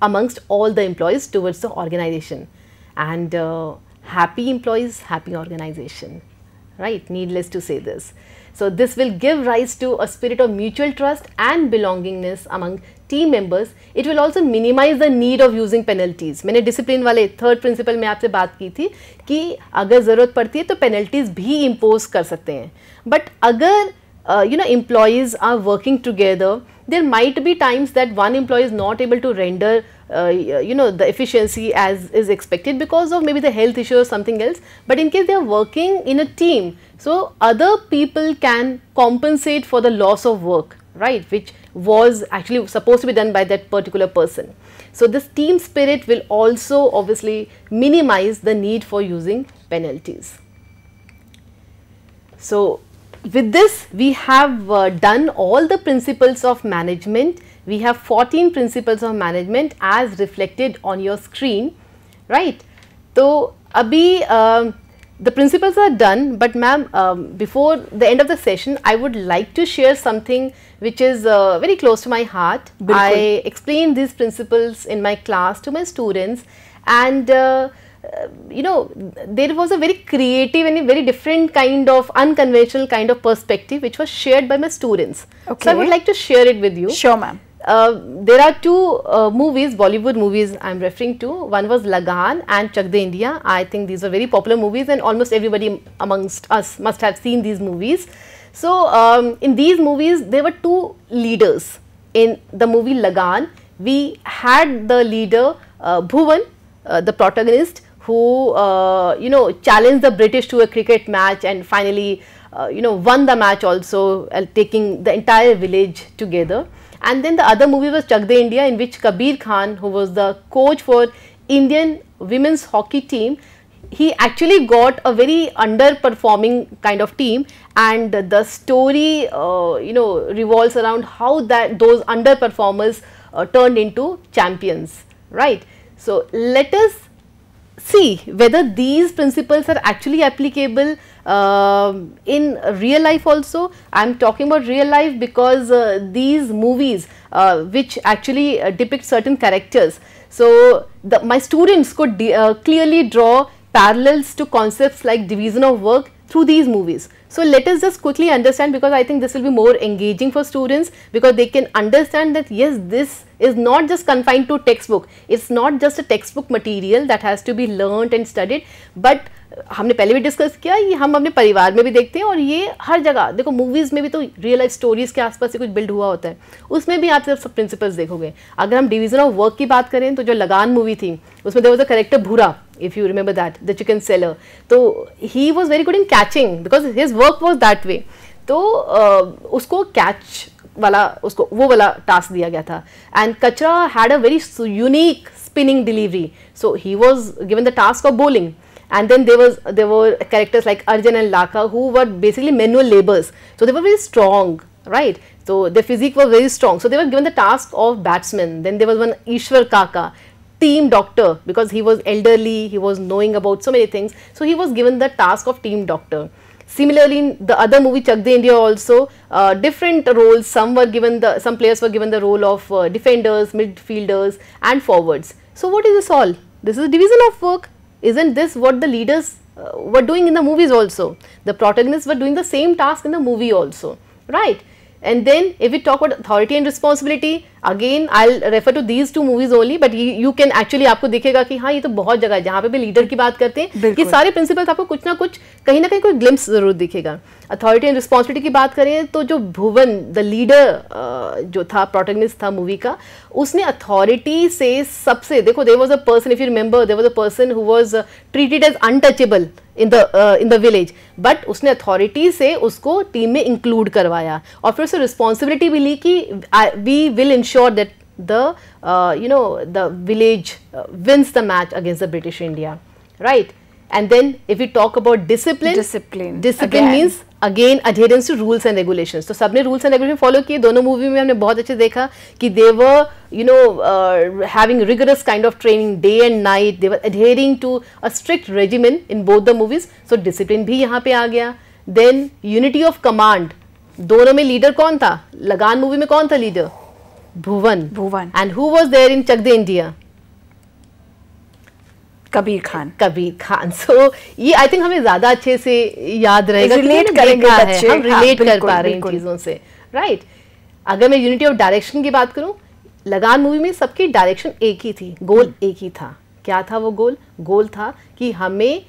amongst all the employees towards the organization and uh, happy employees, happy organization, right? Needless to say this. So this will give rise to a spirit of mutual trust and belongingness among team members. It will also minimize the need of using penalties. मैंने discipline वाले third principle में आपसे बात की थी कि अगर जरूरत पड़ती है तो penalties भी impose कर सकते हैं. But अगर uh, you know employees are working together, there might be times that one employee is not able to render uh, uh, you know the efficiency as is expected because of maybe the health issue or something else. But in case they are working in a team, so other people can compensate for the loss of work, right, which was actually supposed to be done by that particular person. So this team spirit will also obviously minimize the need for using penalties. So with this we have uh, done all the principles of management we have 14 principles of management as reflected on your screen, right. So, abhi uh, um, the principles are done, but ma'am, um, before the end of the session, I would like to share something which is uh, very close to my heart. Bilkul. I explain these principles in my class to my students and uh, uh, you know, there was a very creative and a very different kind of unconventional kind of perspective which was shared by my students. Okay. So, I would like to share it with you. Sure, ma'am. Uh, there are two uh, movies, Bollywood movies I am referring to. One was Lagan and Chak De India. I think these were very popular movies and almost everybody amongst us must have seen these movies. So, um, in these movies, there were two leaders. In the movie Lagan, we had the leader uh, Bhuvan, uh, the protagonist who uh, you know challenged the British to a cricket match and finally uh, you know won the match also taking the entire village together. And then the other movie was Chak De India in which Kabir Khan who was the coach for Indian women's hockey team he actually got a very underperforming kind of team and the story uh, you know revolves around how that those underperformers uh, turned into champions right so let us see whether these principles are actually applicable uh, in real life also. I am talking about real life because uh, these movies uh, which actually uh, depict certain characters. So, the, my students could uh, clearly draw parallels to concepts like division of work, through these movies. So let us just quickly understand because I think this will be more engaging for students because they can understand that yes this is not just confined to textbook. It's not just a textbook material that has to be learnt and studied but हमने पहले भी discuss किया ये हम अपने परिवार में भी देखते हैं और ये हर जगह देखो मूवीज़ में भी तो रियल लाइफ स्टोरीज़ के आसपास से कुछ बिल्ड हुआ होता है उसमें भी आप सब, सब प्रिंसिपल्स देखोगे अगर हम डिवीज़न ऑफ वर्क की बात करें तो जो लगान मूवी थी उसमें देखो तो character Bhura if you remember that the chicken seller तो he was very good in catching because his work was that way तो uh, उसको कैच वाला उसको वो वाला टास्क दिया गया था and Kachra had a very unique spinning delivery so he was given the task of bowling and then there was there were characters like Arjun and Laka who were basically manual laborers. So they were very strong, right? So their physique was very strong. So they were given the task of batsmen. Then there was one Ishwar Kaka, team doctor because he was elderly, he was knowing about so many things. So he was given the task of team doctor. Similarly, in the other movie Chak De India also, uh, different roles, some were given the, some players were given the role of uh, defenders, midfielders and forwards. So what is this all? This is division of work isn't this what the leaders uh, were doing in the movies also? The protagonists were doing the same task in the movie also, right? And then if we talk about authority and responsibility, again I refer to these two movies only but you can actually आपको दिखेगा कि हाँ ये तो बहुत जगह है जहाँ पे भी लीडर की बात करते हैं ये सारे प्रिंसिपल आपको कुछ ना कुछ कहीं ना कहीं कोई ग्लिम्स जरूर दिखेगा अथॉरिटी एंड रिस्पॉन्सिबिलिटी की बात करें तो जो भुवन द लीडर जो था प्रोटेगनिस्ट था मूवी का उसने अथॉरिटी से सबसे देखो there was a person if you remember there was a person who was treated as untouchable in the in the village but उसने अथॉरिटी से उसको टीम में इंक्लूड करवाया और फिर उसे रिस्पॉन्सिबिलिटी भी ली कि we will ensure ensure that the uh, you know the village uh, wins the match against the British India, right? And then if we talk about discipline, discipline, discipline again. means again adherence to rules and regulations तो सबने rules and regulation follow किए दोनों movie में हमने बहुत अच्छे देखा कि they were you know having rigorous kind of training day and night they were adhering to a strict regiment in both the movies so discipline भी यहाँ पे आ गया देन यूनिटी ऑफ कमांड दोनों में लीडर कौन था लगान मूवी में कौन था leader Bhuvan. Bhuvan. And who was there in Chakde, India? Kabir Khan Kabir Khan so so, ये आई थिंक हमें ज्यादा अच्छे से याद रहेगा रिलेट करेंगे हम रिलेट कर पा रहे हैं चीजों से राइट अगर मैं यूनिटी ऑफ डायरेक्शन की बात करूं लगान मूवी में सबकी डायरेक्शन एक ही थी गोल एक ही था क्या था वो गोल गोल था कि हमें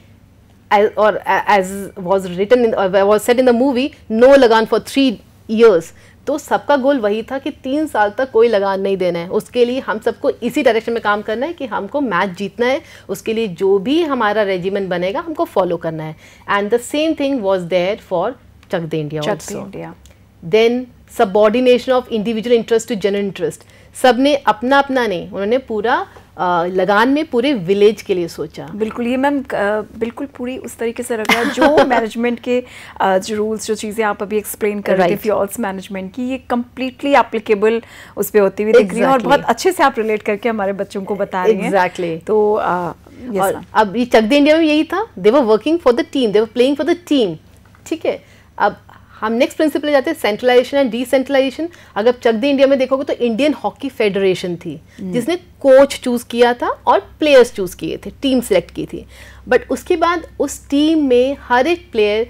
और as was written was set in the movie no Lagaan for three years तो सबका गोल वही था कि तीन साल तक कोई लगान नहीं देना है उसके लिए हम सबको इसी डायरेक्शन में काम करना है कि हमको मैच जीतना है उसके लिए जो भी हमारा रेजिमेंट बनेगा हमको फॉलो करना है and the same thing was there for Chak De India then subordination of individual interest to general interest सब ने अपना अपना नहीं उन्होंने पूरा लगान में पूरे विलेज के लिए सोचा बिल्कुल ये मैम बिल्कुल पूरी उस तरीके से रख रहा है जो मैनेजमेंट के जो रूल्स जो चीज़ें आप अभी एक्सप्लेन कर रहे थे फ्यूल्स मैनेजमेंट की ये कम्प्लीटली एप्लीकेबल उस पर होती हुई exactly. और बहुत अच्छे से आप रिलेट करके हमारे बच्चों को बता रहे हैं exactly. तो आ, और अब ये चक दे इंडिया में यही था they were working for the team they were playing for the team ठीक है अब हम नेक्स्ट प्रिंसिपल ले जाते हैं सेंट्रलाइजेशन एंड डिसेंट्रलाइजेशन अगर चक दी इंडिया में देखोगे तो इंडियन हॉकी फेडरेशन थी hmm. जिसने कोच चूज किया था और प्लेयर्स चूज किए थे टीम सेलेक्ट की थी बट उसके बाद उस टीम में हर एक प्लेयर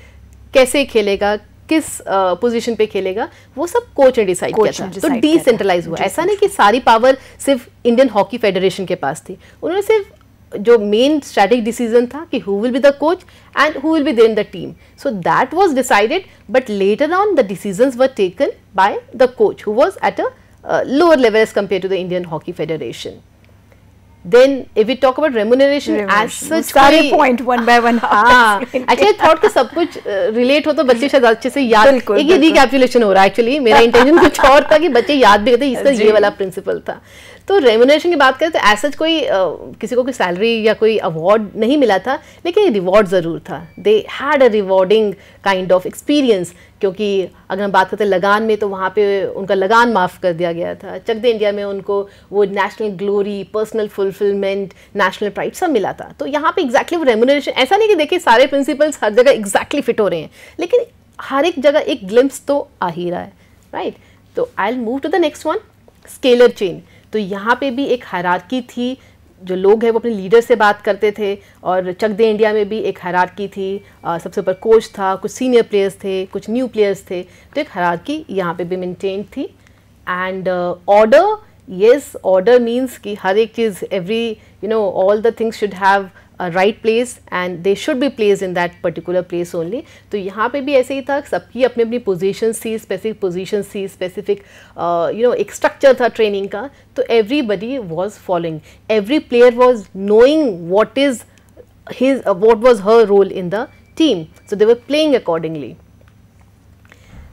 कैसे खेलेगा किस पोजीशन uh, पे खेलेगा वो सब कोच ने डिसाइड तो किया था तो डिसेंट्रलाइज हुआ ऐसा नहीं कि सारी पावर सिर्फ इंडियन हॉकी फेडरेशन के पास थी उन्होंने सिर्फ जो main strategic decision tha ki who will be the coach and who will be there in the team. So that was decided but later on the decisions were taken by the coach who was at a uh, lower level as compared to the Indian Hockey Federation. Then if we talk about remuneration, remuneration. as such सारे point one by one हाँ actually thought कि सब कुछ relate हो तो बच्चे शायद अच्छे से याद एक ये recapitulation हो रहा है actually मेरा intention कुछ और था कि बच्चे याद भी करते इसका ये वाला principle था तो रेमोनेशन की बात करें तो ऐसा कोई आ, किसी को कोई सैलरी या कोई अवार्ड नहीं मिला था लेकिन रिवॉर्ड ज़रूर था they had a rewarding kind of experience क्योंकि अगर हम बात करते हैं लगान में तो वहाँ पे उनका लगान माफ़ कर दिया गया था चक दे इंडिया में उनको वो national glory personal fulfilment national pride सब मिला था तो यहाँ पे एग्जैक्टली वो रेमोनेशन ऐसा नहीं कि देखिए सारे प्रिंसिपल्स हर जगह एग्जैक्टली फिट हो रहे हैं लेकिन हर एक जगह एक ग्लिम्स तो आ ही रहा है राइट right? तो I'll move to the next one scalar chain तो यहाँ पे भी एक हैरारकी थी जो लोग हैं वो अपने लीडर से बात करते थे और चक दे इंडिया में भी एक हरारकी थी आ, सबसे ऊपर कोच था कुछ सीनियर प्लेयर्स थे कुछ न्यू प्लेयर्स थे तो एक हरारकी यहाँ पे भी मेनटेन थी and order yes order means कि हर एक चीज़ every you know all the things should have a right place and they should be placed in that particular place only. So, here also it was like that, everyone had position C, specific position C, specific, uh, you know, ek structure training ka. So, everybody was following. Every player was knowing what is his, uh, what was her role in the team. So, they were playing accordingly.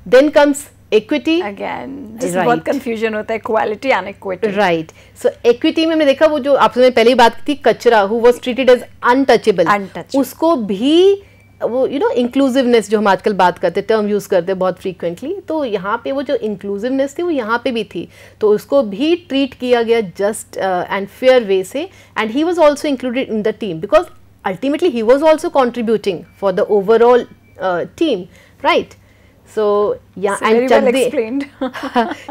Then comes equity again जिसमें बहुत confusion होता है quality and equity right so equity में हमने देखा वो जो आपने पहले ही बात की थी Kachra who was treated as untouchable उसको भी वो यू नो इंक्लूसिवनेस जो हम आजकल बात करते थे हम यूज़ करते हैं बहुत फ्रीक्वेंटली तो यहाँ पे वो जो इंक्लूसिवनेस थी वो यहाँ पे भी थी तो उसको भी ट्रीट किया गया जस्ट एंड फेयर वे से and he was also included in the team because ultimately he was also contributing for the overall team right so yeah and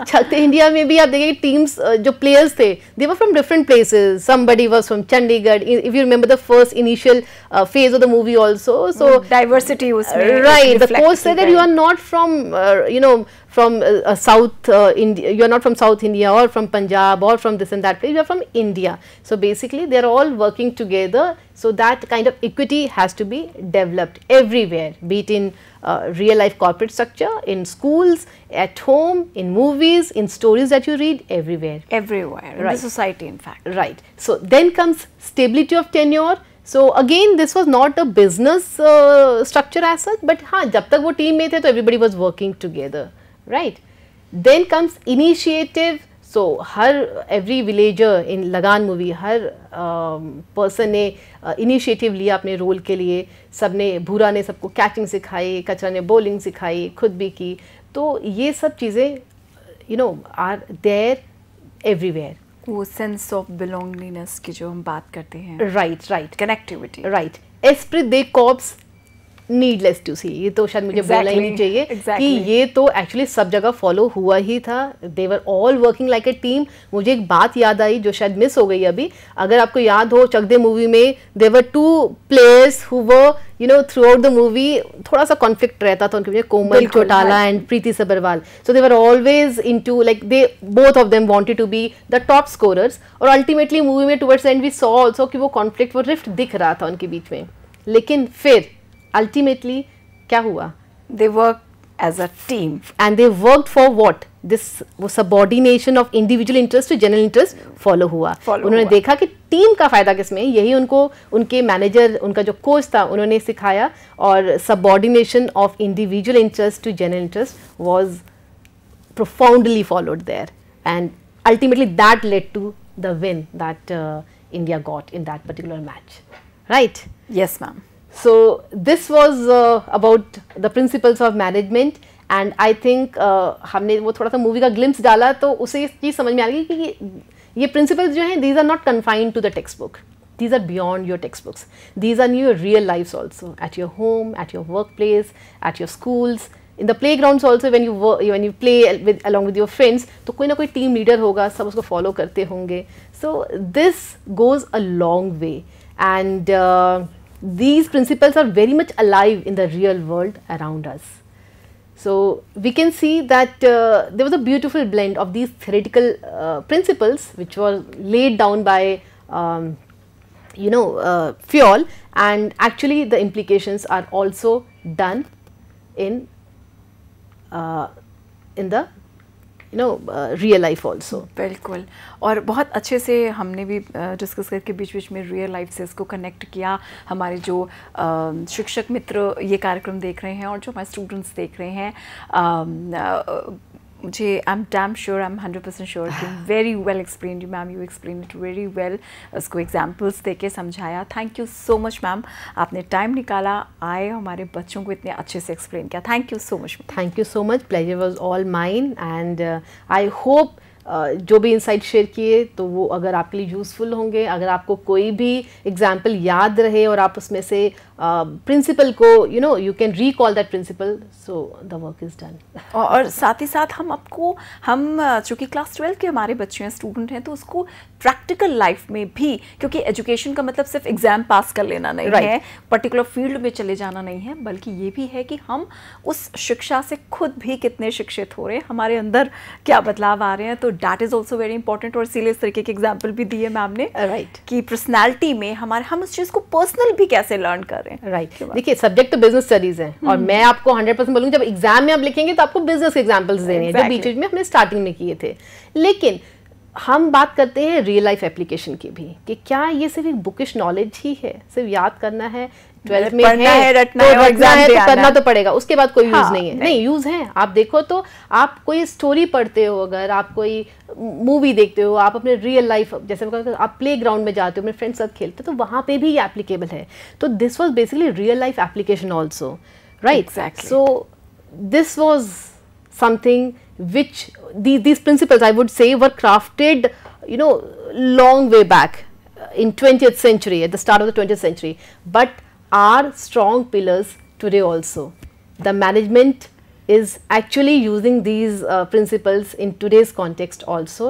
चलते इंडिया में भी आप देखेंगे टीम्स जो प्लेयर्स थे they were from different places somebody was from Chandigarh if you remember the first initial phase of the movie also so diversity उसमें right the coach said that you are not from you know from uh, uh, South uh, India, you are not from South India or from Punjab or from this and that place, you are from India. So, basically they are all working together. So, that kind of equity has to be developed everywhere, be it in uh, real life corporate structure, in schools, at home, in movies, in stories that you read, everywhere. Everywhere, right. in society in fact. Right. So, then comes stability of tenure. So again this was not a structure as such, but ha, हाँ tak wo team mein the, to everybody was working together. right. Then comes initiative. So, हर every villager in लगान movie हर person um, ने initiative uh, लिया अपने role के लिए सब ने भूरा ने सबको कैचिंग सिखाई कचरा ने बॉलिंग सिखाई खुद भी की तो ये सब चीज़ें you know are there everywhere वो सेंस ऑफ बिलोंगलीनेस की जो हम बात करते हैं right right connectivity right esprit de corps needless to see ये तो शायद मुझे exactly, बोलना ही नहीं चाहिए exactly. कि ये तो एक्चुअली सब जगह फॉलो हुआ ही था they were all working like a team मुझे एक बात याद आई जो शायद मिस हो गई अभी अगर आपको याद हो चक दे मूवी में there were two players who were you know through the movie थोड़ा सा कॉन्फ्लिक्ट रहता था उनके मुझे Komal Chautala and Preeti Sabharwal so they were always into like they both of them wanted to be the top scorers और अल्टीमेटली मूवी में towards end we saw also कि वो कॉन्फ्लिक्ट वो रिफ्ट दिख रहा था उनके बीच में लेकिन फिर अल्टीमेटली क्या हुआ they work as a team and they work for what this वो subordination of individual interest to general interest follow हुआ उन्होंने देखा कि टीम का फायदा किसमें यही उनको उनके मैनेजर उनका जो कोच था उन्होंने सिखाया और subordination of individual interest to general interest was profoundly followed there and ultimately that led to the win that India got in that particular match right yes ma'am So, this was uh, about the principles of management and I think uh, हमने वो थोड़ा सा movie का glimpse डाला तो उसे ये चीज़ समझ में आ गई कि ये principles जो हैं these are not confined to the textbook. these are beyond your textbooks these are in your real lives also at your home at your workplace at your schools in the playgrounds also when you work, when you play with along with your friends तो कोई ना कोई team leader होगा सब उसको follow करते होंगे so this goes a long way and uh, these principles are very much alive in the real world around us. So, we can see that uh, there was a beautiful blend of these theoretical uh, principles which were laid down by um, you know uh, Fiol and actually the implications are also done in, uh, in the you know real life also बिल्कुल और बहुत अच्छे से हमने भी discuss करके बीच बीच में real life से इसको कनेक्ट किया हमारे जो शिक्षक मित्र ये कार्यक्रम देख रहे हैं और जो हमारे स्टूडेंट्स देख रहे हैं मुझे I am damn sure I am hundred percent sure कि very well explain you ma'am you explain it very well उसको एग्जाम्पल्स दे के समझाया thank you so much ma'am आपने टाइम निकाला आए हमारे बच्चों को इतने अच्छे से एक्सप्लेन किया thank you so much thank you so much pleasure was all mine and I hope जो भी इंसाइट शेयर किए तो वो अगर आपके लिए यूज़फुल होंगे अगर आपको कोई भी एग्जाम्पल याद रहे और आप उसमें से प्रिंसिपल को you know you can recall that principle so the work is done और साथ ही साथ हम आपको हम चूँकि क्लास ट्वेल्व के हमारे बच्चे हैं स्टूडेंट हैं तो उसको प्रैक्टिकल लाइफ में भी क्योंकि एजुकेशन का मतलब सिर्फ एग्ज़ाम पास कर लेना नहीं right. है पर्टिकुलर फील्ड में चले जाना नहीं है बल्कि ये भी है कि हम उस शिक्षा से खुद भी कितने शिक्षित हो रहे हैं हमारे अंदर क्या बदलाव आ रहे हैं तो that is also very important और इसीलिए इस तरीके के एग्जाम्पल भी दिए मैम ने राइट right. कि पर्सनैलिटी में हमारे हम उस चीज़ को पर्सनल भी कैसे लर्न कर रहे हैं राइट देखिए सब्जेक्ट तो बिजनेस स्टडीज़ है और हम्म। मैं आपको हंड्रेड परसेंट बोलूँगी जब एग्जाम में आप लिखेंगे तो आपको बिजनेस एग्जाम्पल्स देने हैं जो बीच में हमने स्टार्टिंग में किए थे लेकिन हम बात करते हैं रियल लाइफ एप्लीकेशन की भी कि क्या ये सिर्फ एक बुकिश नॉलेज ही है सिर्फ याद करना है ट्वेल्थ में पढ़ना है, है रटना तो है, है तो करना तो पड़ेगा उसके बाद कोई यूज हाँ। नहीं है नहीं यूज है आप देखो तो आप कोई स्टोरी पढ़ते हो अगर आप कोई मूवी देखते हो आप अपने रियल लाइफ जैसे आप प्ले ग्राउंड में जाते हो अपने फ्रेंड्स साथ खेलते हो तो वहाँ पे भी ये एप्लीकेबल है तो this was basically real life application also right so this was something which these, these principles I would say are strong pillars today also. The management is actually using these uh, principles in today's context also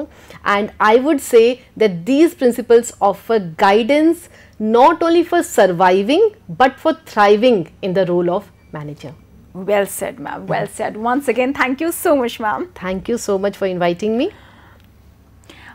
and I would say that these principles offer guidance not only for surviving but for thriving in the role of manager. Well said ma'am, well said. Once again thank you so much ma'am. Thank you so much for inviting me.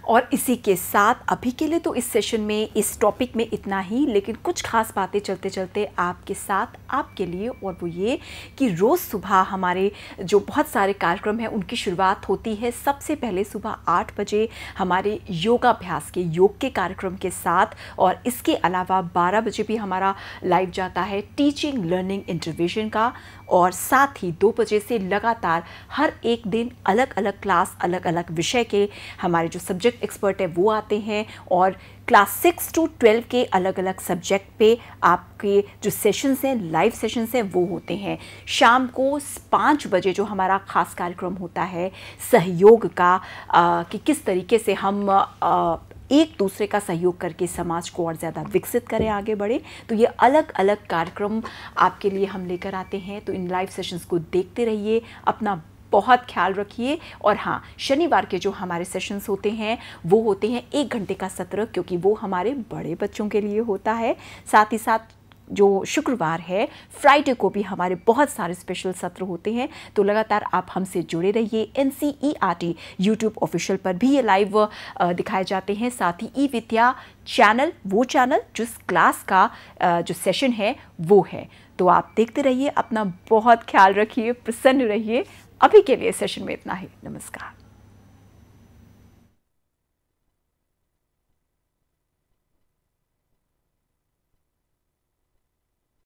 और इसी के साथ अभी के लिए तो इस session में इस टॉपिक में इतना ही लेकिन कुछ खास बातें चलते चलते आपके साथ आपके लिए और वो ये कि रोज़ सुबह हमारे जो बहुत सारे कार्यक्रम हैं उनकी शुरुआत होती है सबसे पहले सुबह आठ बजे हमारे योगाभ्यास के योग के कार्यक्रम के साथ और इसके अलावा बारह बजे भी हमारा लाइव जाता है टीचिंग लर्निंग इंटरविजन का और साथ ही दो बजे से लगातार हर एक दिन अलग अलग क्लास अलग अलग विषय के हमारे जो सब्जेक्ट एक्सपर्ट है वो आते हैं और क्लास सिक्स टू ट्वेल्व के अलग अलग सब्जेक्ट पे आपके जो सेशंस हैं लाइव सेशंस हैं वो होते हैं शाम को पाँच बजे जो हमारा ख़ास कार्यक्रम होता है सहयोग का आ, कि किस तरीके से हम आ, एक दूसरे का सहयोग करके समाज को और ज़्यादा विकसित करें आगे बढ़े तो ये अलग अलग कार्यक्रम आपके लिए हम लेकर आते हैं तो इन लाइव सेशंस को देखते रहिए अपना बहुत ख्याल रखिए और हाँ शनिवार के जो हमारे सेशंस होते हैं वो होते हैं एक घंटे का सत्र क्योंकि वो हमारे बड़े बच्चों के लिए होता है साथ ही साथ जो शुक्रवार है फ्राइडे को भी हमारे बहुत सारे स्पेशल सत्र होते हैं तो लगातार आप हमसे जुड़े रहिए N C E R T YouTube official पर भी ये लाइव दिखाए जाते हैं साथ ही ई विद्या चैनल वो चैनल जिस क्लास का जो सेशन है वो है तो आप देखते रहिए अपना बहुत ख्याल रखिए प्रसन्न रहिए अभी के लिए सेशन में इतना ही नमस्कार